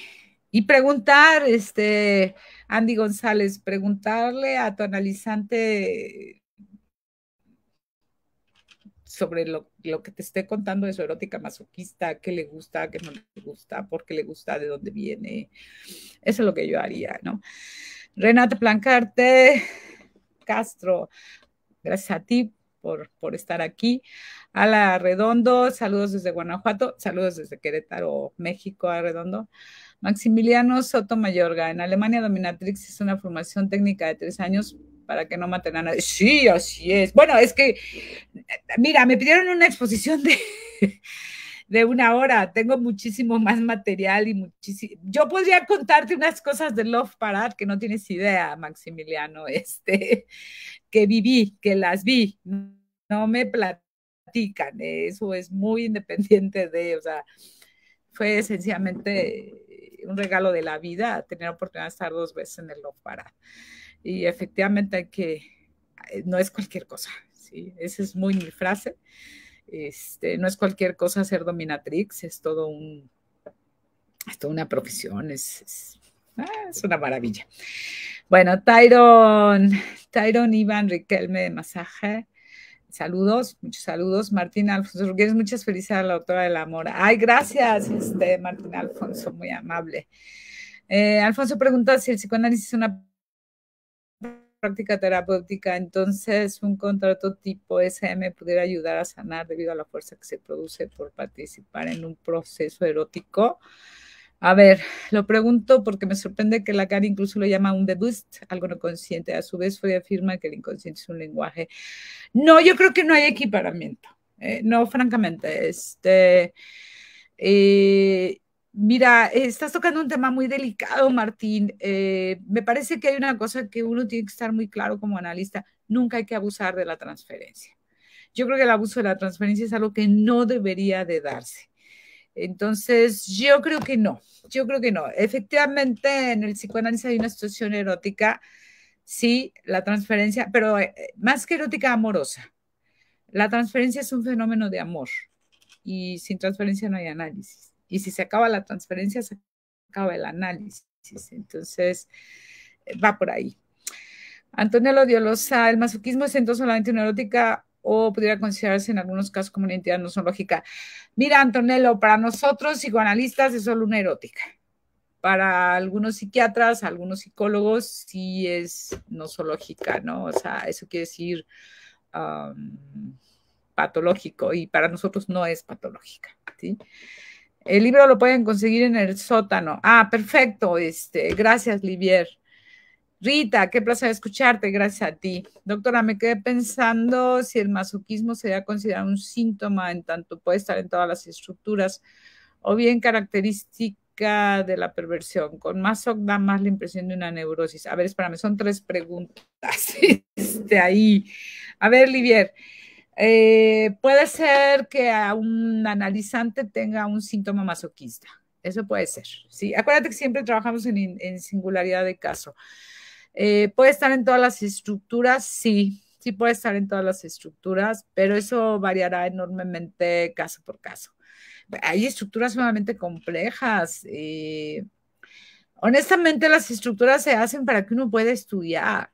y preguntar, este, Andy González, preguntarle a tu analizante sobre lo, que te esté contando de su erótica masoquista, qué le gusta, qué no le gusta, por qué le gusta, de dónde viene. Eso es lo que yo haría, ¿no? Renata Plancarte, Castro, gracias a ti por, por estar aquí. Ala Redondo, saludos desde Guanajuato, saludos desde Querétaro, México, a Redondo. Maximiliano Soto Mayorga, en Alemania Dominatrix es una formación técnica de tres años para que no maten a nadie. Sí, así es. Bueno, es que, mira, me pidieron una exposición de, de una hora. Tengo muchísimo más material y muchísimo. Yo podría contarte unas cosas del Love Parade que no tienes idea, Maximiliano, este, que viví, que las vi. No me platican. Eso es muy independiente de, o sea, fue esencialmente un regalo de la vida tener oportunidad de estar dos veces en el Love Parade y efectivamente hay que, eh, no es cualquier cosa, ¿sí? Esa es muy mi frase. Este, no es cualquier cosa ser dominatrix, es todo un, es toda una profesión, es, es, ah, una maravilla. Bueno, Tyron, Tyron Iván Riquelme de Masaje, saludos, muchos saludos. Martín Alfonso muchas felicidades a la doctora del amor. Ay, gracias, este, Martín Alfonso, muy amable. Eh, Alfonso pregunta si el psicoanálisis es una práctica terapéutica, entonces un contrato tipo SM pudiera ayudar a sanar debido a la fuerza que se produce por participar en un proceso erótico. A ver, lo pregunto porque me sorprende que la cara incluso lo llama un debust, algo no consciente. A su vez, fue afirma que el inconsciente es un lenguaje. No, yo creo que no hay equiparamiento. Eh, no, francamente, este... Eh, Mira, estás tocando un tema muy delicado, Martín. Eh, me parece que hay una cosa que uno tiene que estar muy claro como analista. Nunca hay que abusar de la transferencia. Yo creo que el abuso de la transferencia es algo que no debería de darse. Entonces, yo creo que no, yo creo que no. Efectivamente, en el psicoanálisis hay una situación erótica, sí, la transferencia, pero eh, más que erótica, amorosa. La transferencia es un fenómeno de amor y sin transferencia no hay análisis y si se acaba la transferencia, se acaba el análisis. Entonces, eh, va por ahí. Antonello Diolosa, el masoquismo es entonces solamente una erótica o pudiera considerarse en algunos casos como una entidad no Mira, Antonello, para nosotros psicoanalistas es solo una erótica. Para algunos psiquiatras, algunos psicólogos, sí es nosológica, ¿no? O sea, eso quiere decir patológico y para nosotros no es patológica, ¿sí? El libro lo pueden conseguir en el sótano. Ah, perfecto. Este, gracias, Livier. Rita, qué placer escucharte, gracias a ti. Doctora, me quedé pensando si el masoquismo sería considerado un síntoma en tanto puede estar en todas las estructuras o bien característica de la perversión. Con masoquismo da más la impresión de una neurosis. A ver, espérame, son tres preguntas este, ahí. A ver, Livier, eh, puede ser que a un analizante tenga un síntoma masoquista. Eso puede ser. Sí, acuérdate que siempre trabajamos en, singularidad de caso. Eh, puede estar en todas las estructuras, sí, sí puede estar en todas las estructuras, pero eso variará enormemente caso por caso. Hay estructuras sumamente complejas. Eh, honestamente, las estructuras se hacen para que uno pueda estudiar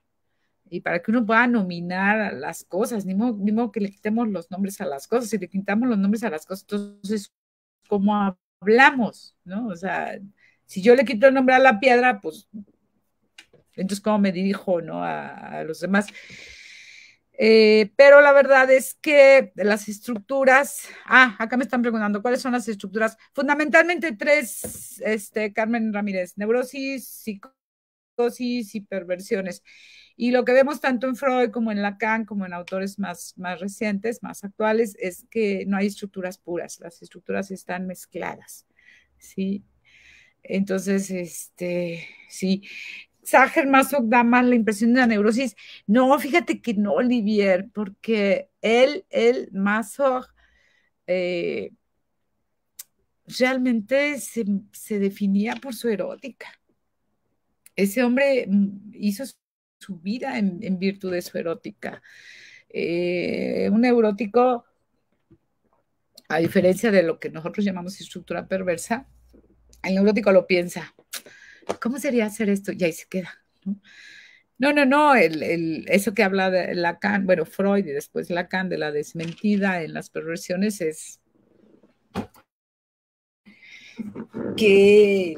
y para que uno pueda nominar a las cosas, ni modo, que le quitemos los nombres a las cosas, si le quitamos los nombres a las cosas, entonces, ¿cómo hablamos? ¿No? O sea, si yo le quito el nombre a la piedra, pues, entonces, ¿cómo me dirijo, no? A, los demás. Eh, pero la verdad es que las estructuras, ah, acá me están preguntando cuáles son las estructuras, fundamentalmente tres, este, Carmen Ramírez, neurosis, psicosis y perversiones. Y lo que vemos tanto en Freud como en Lacan, como en autores más, más recientes, más actuales, es que no hay estructuras puras, las estructuras están mezcladas, ¿sí? Entonces, este, sí, Sager Masoch da más la impresión de la neurosis. No, fíjate que no, Olivier, porque él, él, Masoch, eh, realmente se, se, definía por su erótica. Ese hombre hizo su vida en, virtud de su erótica. Eh, un neurótico, a diferencia de lo que nosotros llamamos estructura perversa, el neurótico lo piensa, ¿cómo sería hacer esto? Y ahí se queda. No, no, no, el, el, eso que habla de Lacan, bueno, Freud y después Lacan de la desmentida en las perversiones es que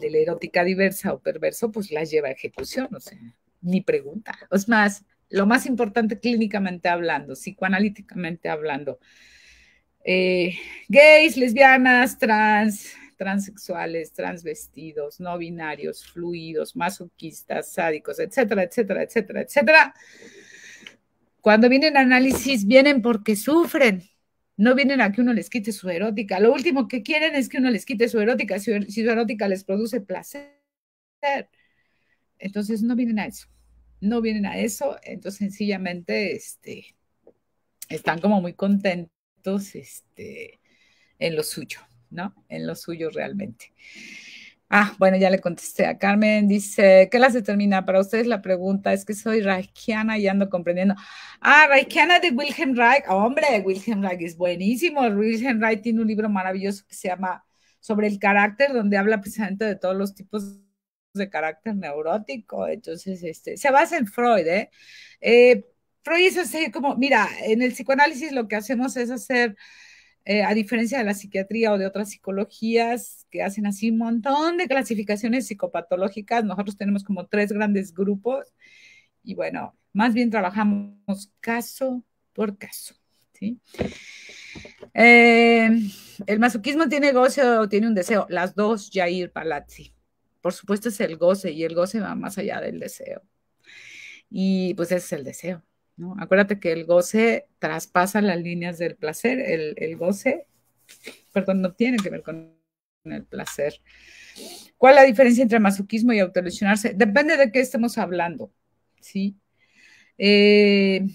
de la erótica diversa o perverso pues la lleva a ejecución, o sea, ni pregunta. Es más, lo más importante clínicamente hablando, psicoanalíticamente hablando, eh, gays, lesbianas, trans, transexuales, transvestidos, no binarios, fluidos, masoquistas, sádicos, etcétera, etcétera, etcétera, etcétera. Cuando vienen análisis, vienen porque sufren. No vienen a que uno les quite su erótica. Lo último que quieren es que uno les quite su erótica, si su erótica les produce placer. Entonces no vienen a eso no vienen a eso, entonces sencillamente este, están como muy contentos este, en lo suyo, ¿no? En lo suyo realmente. Ah, bueno, ya le contesté a Carmen. Dice, ¿qué las determina? Para ustedes la pregunta es que soy Raikiana y ando comprendiendo. Ah, Raikiana de Wilhelm Reich. hombre, Wilhelm Reich es buenísimo. Wilhelm Reich tiene un libro maravilloso que se llama Sobre el carácter, donde habla precisamente de todos los tipos de carácter neurótico. Entonces, este, se basa en Freud, ¿eh? ¿eh? Freud es así como, mira, en el psicoanálisis lo que hacemos es hacer, eh, a diferencia de la psiquiatría o de otras psicologías que hacen así un montón de clasificaciones psicopatológicas, nosotros tenemos como tres grandes grupos y bueno, más bien trabajamos caso por caso, ¿sí? Eh, el masoquismo tiene negocio o tiene un deseo, las dos, Jair Palazzi por supuesto es el goce y el goce va más allá del deseo. Y pues ese es el deseo. ¿no? Acuérdate que el goce traspasa las líneas del placer. El, goce, perdón, no tiene que ver con el placer. ¿Cuál es la diferencia entre masoquismo y autolesionarse? Depende de qué estemos hablando, ¿sí? Eh,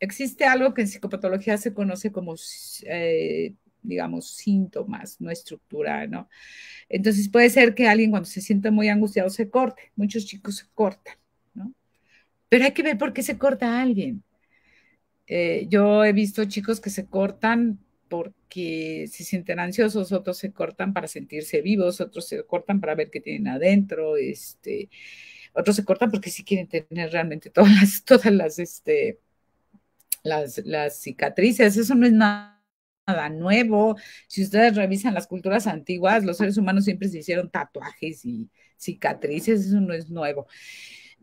existe algo que en psicopatología se conoce como eh, digamos, síntomas, no estructura, ¿no? Entonces puede ser que alguien cuando se sienta muy angustiado se corte, muchos chicos se cortan, ¿no? Pero hay que ver por qué se corta alguien. Eh, yo he visto chicos que se cortan porque se sienten ansiosos, otros se cortan para sentirse vivos, otros se cortan para ver qué tienen adentro, este, otros se cortan porque sí quieren tener realmente todas las, todas las, este, las cicatrices, eso no es nada nada nuevo. Si ustedes revisan las culturas antiguas, los seres humanos siempre se hicieron tatuajes y cicatrices, eso no es nuevo.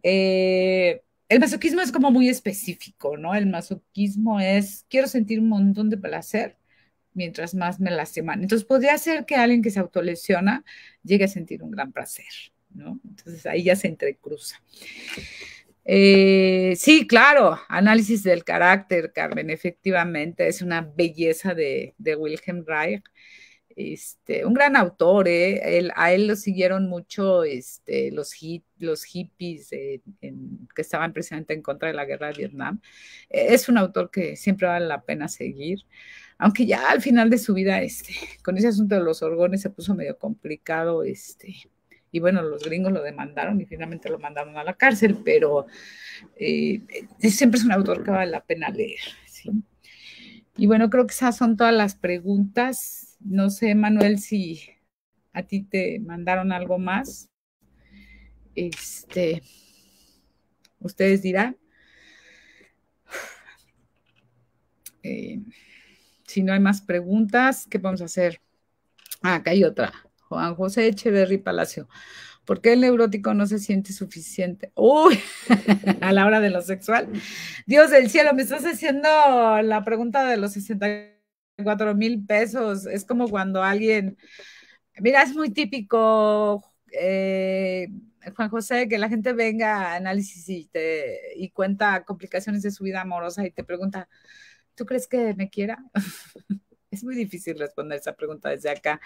Eh, el masoquismo es como muy específico, ¿no? El masoquismo es, quiero sentir un montón de placer mientras más me lastiman. Entonces podría ser que alguien que se autolesiona llegue a sentir un gran placer, ¿no? Entonces ahí ya se entrecruza. Eh, sí, claro, análisis del carácter, Carmen, efectivamente, es una belleza de, Wilhelm Reich. Este, un gran autor, ¿eh? a él lo siguieron mucho este, los, los hippies eh, que estaban precisamente en contra de la guerra de Vietnam. E, es un autor que siempre vale la pena seguir, aunque ya al final de su vida, este, con ese asunto de los orgones se puso medio complicado, este, y bueno, los gringos lo demandaron y finalmente lo mandaron a la cárcel, pero eh, siempre es un autor que vale la pena leer. Y bueno, creo que esas son todas las preguntas. No sé, Manuel, si a ti te mandaron algo más. Este, ustedes dirán. Eh, si no hay más preguntas, ¿qué podemos hacer? Ah, acá hay otra. Juan José Echeverry Palacio. ¿Por qué el neurótico no se siente suficiente? Uy, a la hora de lo sexual. Dios del cielo, me estás haciendo la pregunta de los 64 mil pesos. Es como cuando alguien, mira, es muy típico, eh, Juan José, que la gente venga a análisis y, te, y cuenta complicaciones de su vida amorosa y te pregunta, ¿tú crees que me quiera? es muy difícil responder esa pregunta desde acá.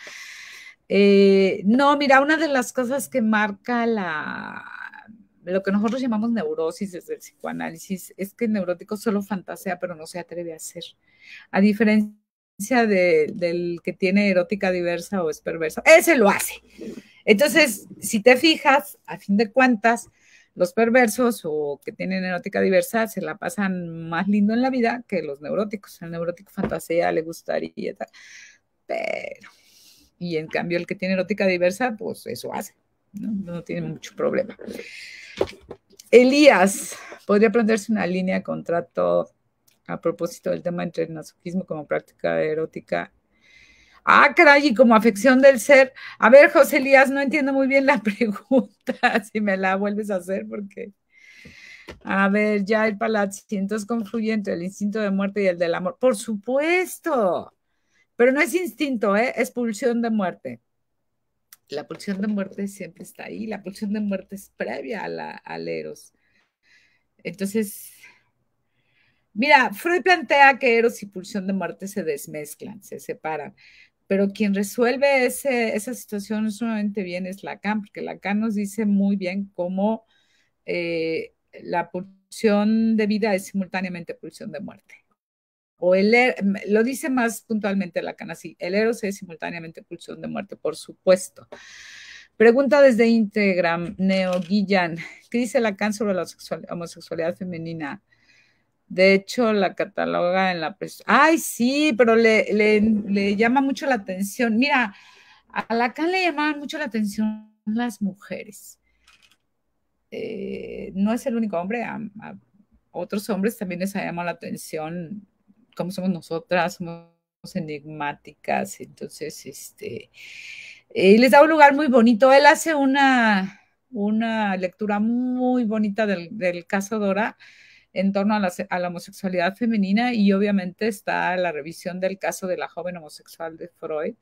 Eh, no, mira, una de las cosas que marca la, lo que nosotros llamamos neurosis desde el psicoanálisis es que el neurótico solo fantasea, pero no se atreve a hacer. A diferencia del que tiene erótica diversa o es perverso, ese lo hace. Entonces, si te fijas, a fin de cuentas, los perversos o que tienen erótica diversa se la pasan más lindo en la vida que los neuróticos. El neurótico fantasea, le gustaría y tal. Pero y en cambio el que tiene erótica diversa, pues eso hace, no, tiene mucho problema. Elías, podría plantearse una línea de contrato a propósito del tema entre el masoquismo como práctica erótica. Ah, caray, y como afección del ser. A ver, José Elías, no entiendo muy bien la pregunta, si me la vuelves a hacer, porque... A ver, ya el palacio, entonces confluye entre el instinto de muerte y el del amor. Por supuesto, pero no es instinto, ¿eh? es pulsión de muerte. La pulsión de muerte siempre está ahí, la pulsión de muerte es previa a la, al Eros. Entonces, mira, Freud plantea que Eros y pulsión de muerte se desmezclan, se separan, pero quien resuelve esa situación sumamente bien es Lacan, porque Lacan nos dice muy bien cómo eh, la pulsión de vida es simultáneamente pulsión de muerte o el, e, lo dice más puntualmente Lacan así, el héroe es simultáneamente pulsión de muerte, por supuesto. Pregunta desde Instagram, Neo Guillan, ¿qué dice Lacan sobre la homosexualidad femenina? De hecho, la cataloga en la presión. Ay, sí, pero le, llama mucho la atención. Mira, a Lacan le llamaban mucho la atención las mujeres. Eh, no es el único hombre, a otros hombres también les ha llamado la atención como somos nosotras, somos enigmáticas, entonces, este, les da un lugar muy bonito. Él hace una, una lectura muy bonita del, del caso Dora en torno a la, homosexualidad femenina y obviamente está la revisión del caso de la joven homosexual de Freud.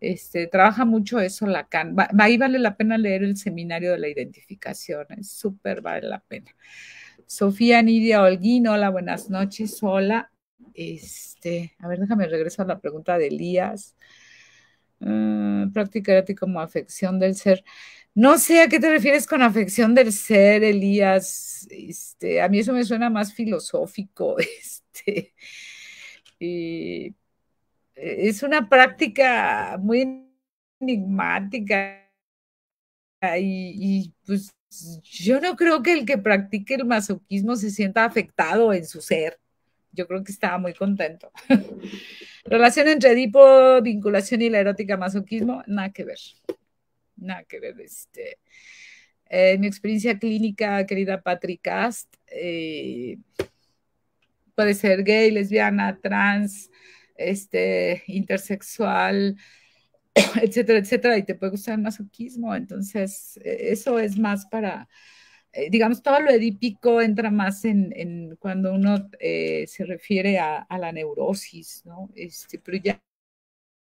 Este, trabaja mucho eso Lacan. ahí vale la pena leer el seminario de la identificación, es súper vale la pena. Sofía Nidia Holguín, hola, buenas noches, hola. Este, a ver, déjame regreso a la pregunta de Elías. Mm, práctica ti como afección del ser. No sé a qué te refieres con afección del ser, Elías. Este, a mí eso me suena más filosófico. Este, eh, es una práctica muy enigmática y, y, pues yo no creo que el que practique el masoquismo se sienta afectado en su ser yo creo que estaba muy contento. Relación entre Edipo, vinculación y la erótica masoquismo, nada que ver. Nada que ver. Este, eh, mi experiencia clínica, querida Patricast, eh, puede ser gay, lesbiana, trans, este, intersexual, etcétera, etcétera, y te puede gustar el masoquismo. Entonces, eh, eso es más para eh, digamos, todo lo edípico entra más en, cuando uno eh, se refiere a, la neurosis, ¿no? Este, pero ya,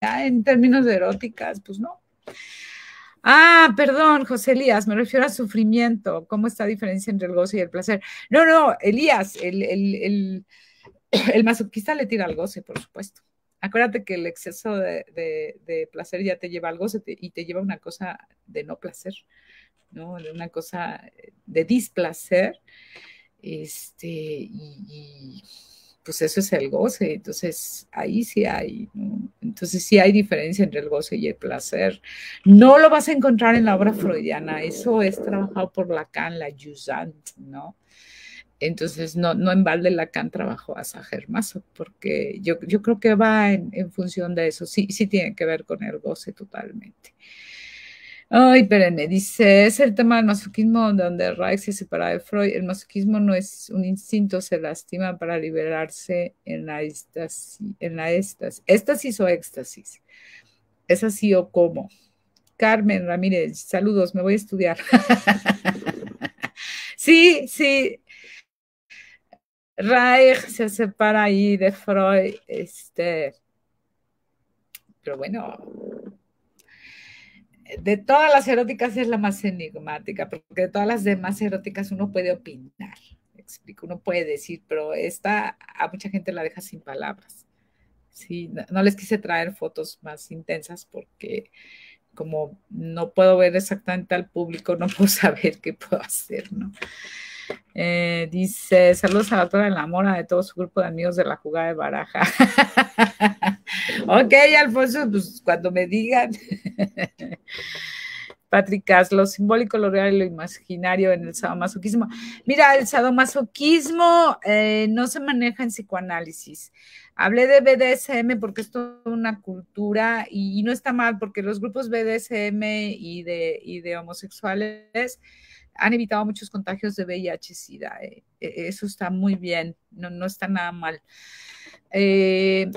en términos de eróticas, pues no. Ah, perdón, José Elías, me refiero a sufrimiento. ¿Cómo está la diferencia entre el goce y el placer? No, no, Elías, el, el, el, el masoquista le tira al goce, por supuesto. Acuérdate que el exceso de, de, de placer ya te lleva al goce y te lleva a una cosa de no placer. ¿no? una cosa eh, de displacer, este, y, pues eso es el goce, entonces ahí sí hay, entonces sí hay diferencia entre el goce y el placer. No lo vas a encontrar en la obra freudiana, eso es trabajado por Lacan, la Yusant, ¿no? Entonces no, no en balde Lacan trabajó a Sager porque yo, creo que va en, función de eso, sí, sí tiene que ver con el goce totalmente. Ay, me dice, es el tema del masoquismo donde Reich se separa de Freud. El masoquismo no es un instinto, se lastima para liberarse en la éxtasis, en la éxtasis, o éxtasis. ¿Es así o cómo? Carmen Ramírez, saludos, me voy a estudiar. sí, sí. Reich se separa ahí de Freud, este, pero bueno, de todas las eróticas es la más enigmática, porque de todas las demás eróticas uno puede opinar, explico, uno puede decir, pero esta a mucha gente la deja sin palabras. Sí, no, les quise traer fotos más intensas porque como no puedo ver exactamente al público, no puedo saber qué puedo hacer, ¿no? Eh, dice, saludos a la de la Mora de todo su grupo de amigos de la jugada de baraja. ok, Alfonso, pues cuando me digan. Patrick lo simbólico, lo real y lo imaginario en el sadomasoquismo. Mira, el sadomasoquismo eh, no se maneja en psicoanálisis. Hablé de BDSM porque es toda una cultura y, no está mal porque los grupos BDSM y de, y de homosexuales han evitado muchos contagios de VIH-Sida. Eh, eh, eso está muy bien, no, no está nada mal. Eh,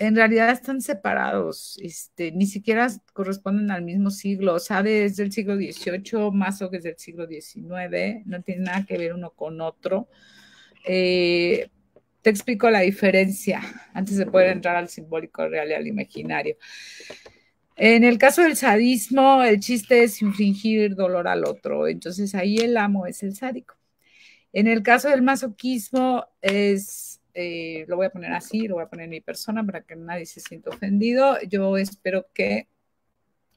en realidad están separados, este, ni siquiera corresponden al mismo siglo. O sea, desde el siglo XVIII, o que desde el siglo XIX, no tiene nada que ver uno con otro. te explico la diferencia antes de poder entrar al simbólico real y al imaginario. En el caso del sadismo, el chiste es infringir dolor al otro, entonces ahí el amo es el sádico. En el caso del masoquismo es, eh, lo voy a poner así, lo voy a poner en mi persona para que nadie se sienta ofendido. Yo espero que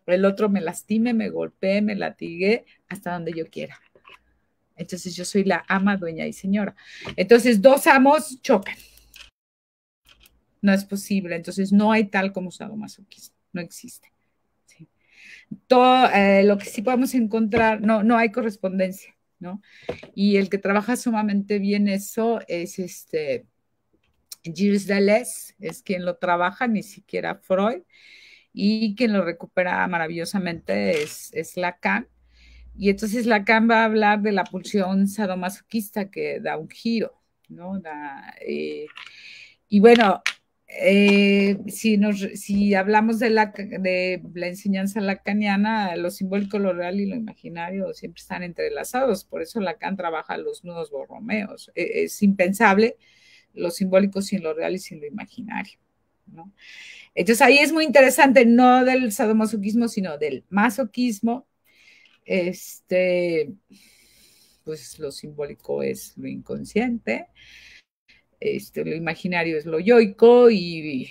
el otro me lastime, me golpee, me latigue hasta donde yo quiera. Entonces yo soy la ama, dueña y señora. Entonces dos amos chocan. No es posible. Entonces no hay tal como usado masoquismo no existe. Todo eh, lo que sí podemos encontrar, no, no hay correspondencia, ¿no? Y el que trabaja sumamente bien eso es este Gilles Deleuze, es quien lo trabaja, ni siquiera Freud, y quien lo recupera maravillosamente es, Lacan. Y entonces Lacan va a hablar de la pulsión sadomasoquista que da un giro, ¿no? Da, eh, y bueno, eh, si, hablamos de la, enseñanza lacaniana, lo simbólico, lo real y lo imaginario siempre están entrelazados, por eso Lacan trabaja los nudos borromeos. E, es impensable lo simbólico sin lo real y sin lo imaginario. Entonces ahí es muy interesante, no del sadomasoquismo, sino del masoquismo. Este, pues lo simbólico es lo inconsciente este, lo imaginario es lo yoico y,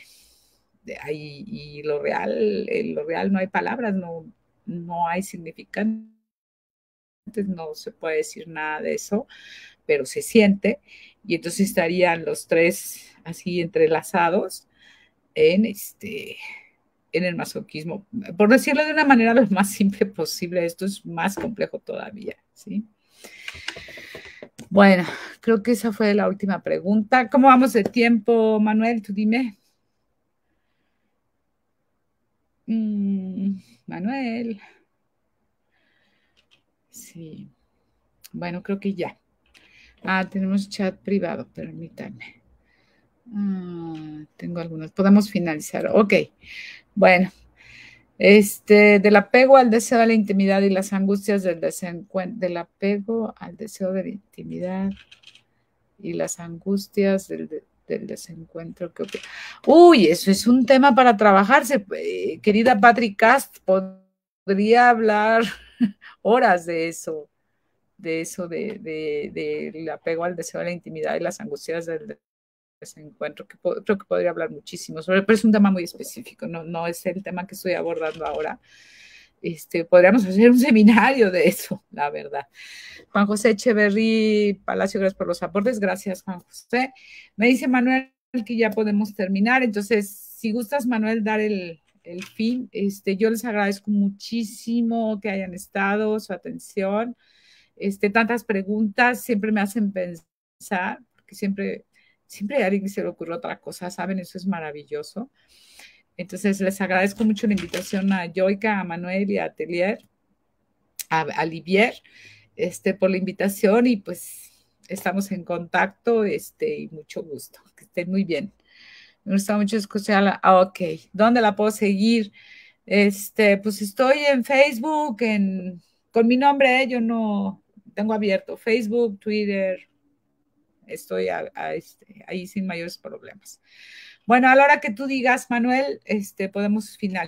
lo real, en lo real no hay palabras, no, no hay significantes, no se puede decir nada de eso, pero se siente. Y entonces estarían los tres así entrelazados en este en el masoquismo. Por decirlo de una manera lo más simple posible, esto es más complejo todavía, ¿sí? Bueno, creo que esa fue la última pregunta. ¿Cómo vamos de tiempo, Manuel? Tú dime. Mm, Manuel. Sí. Bueno, creo que ya. Ah, tenemos chat privado, permítame. Ah, tengo algunos. Podemos finalizar. Ok. Bueno, este, del apego al deseo de la intimidad y las angustias del desencuentro, del apego al deseo de la intimidad y las angustias del, desencuentro que Uy, eso es un tema para trabajarse. Eh, querida Patrick Cast, podría hablar horas de eso, de eso, de, de, del apego al deseo de la intimidad y las angustias del ese pues, encuentro, que creo que podría hablar muchísimo sobre, pero es un tema muy específico, no, no es el tema que estoy abordando ahora. Este, podríamos hacer un seminario de eso, la verdad. Juan José Echeverry Palacio, gracias por los aportes. Gracias, Juan José. Me dice Manuel que ya podemos terminar. Entonces, si gustas, Manuel, dar el, el fin. Este, yo les agradezco muchísimo que hayan estado, su atención. Este, tantas preguntas siempre me hacen pensar, que siempre Siempre a alguien se le ocurre otra cosa, ¿saben? Eso es maravilloso. Entonces, les agradezco mucho la invitación a Joica, a Manuel y a Telier, a, Olivier, Livier, este, por la invitación y pues estamos en contacto este, y mucho gusto. Que estén muy bien. Me gusta mucho escucharla. Ah, ok, ¿dónde la puedo seguir? Este, pues estoy en Facebook, en, con mi nombre, ¿eh? yo no tengo abierto Facebook, Twitter, estoy este, ahí sin mayores problemas. Bueno, a la hora que tú digas, Manuel, este, podemos finalizar.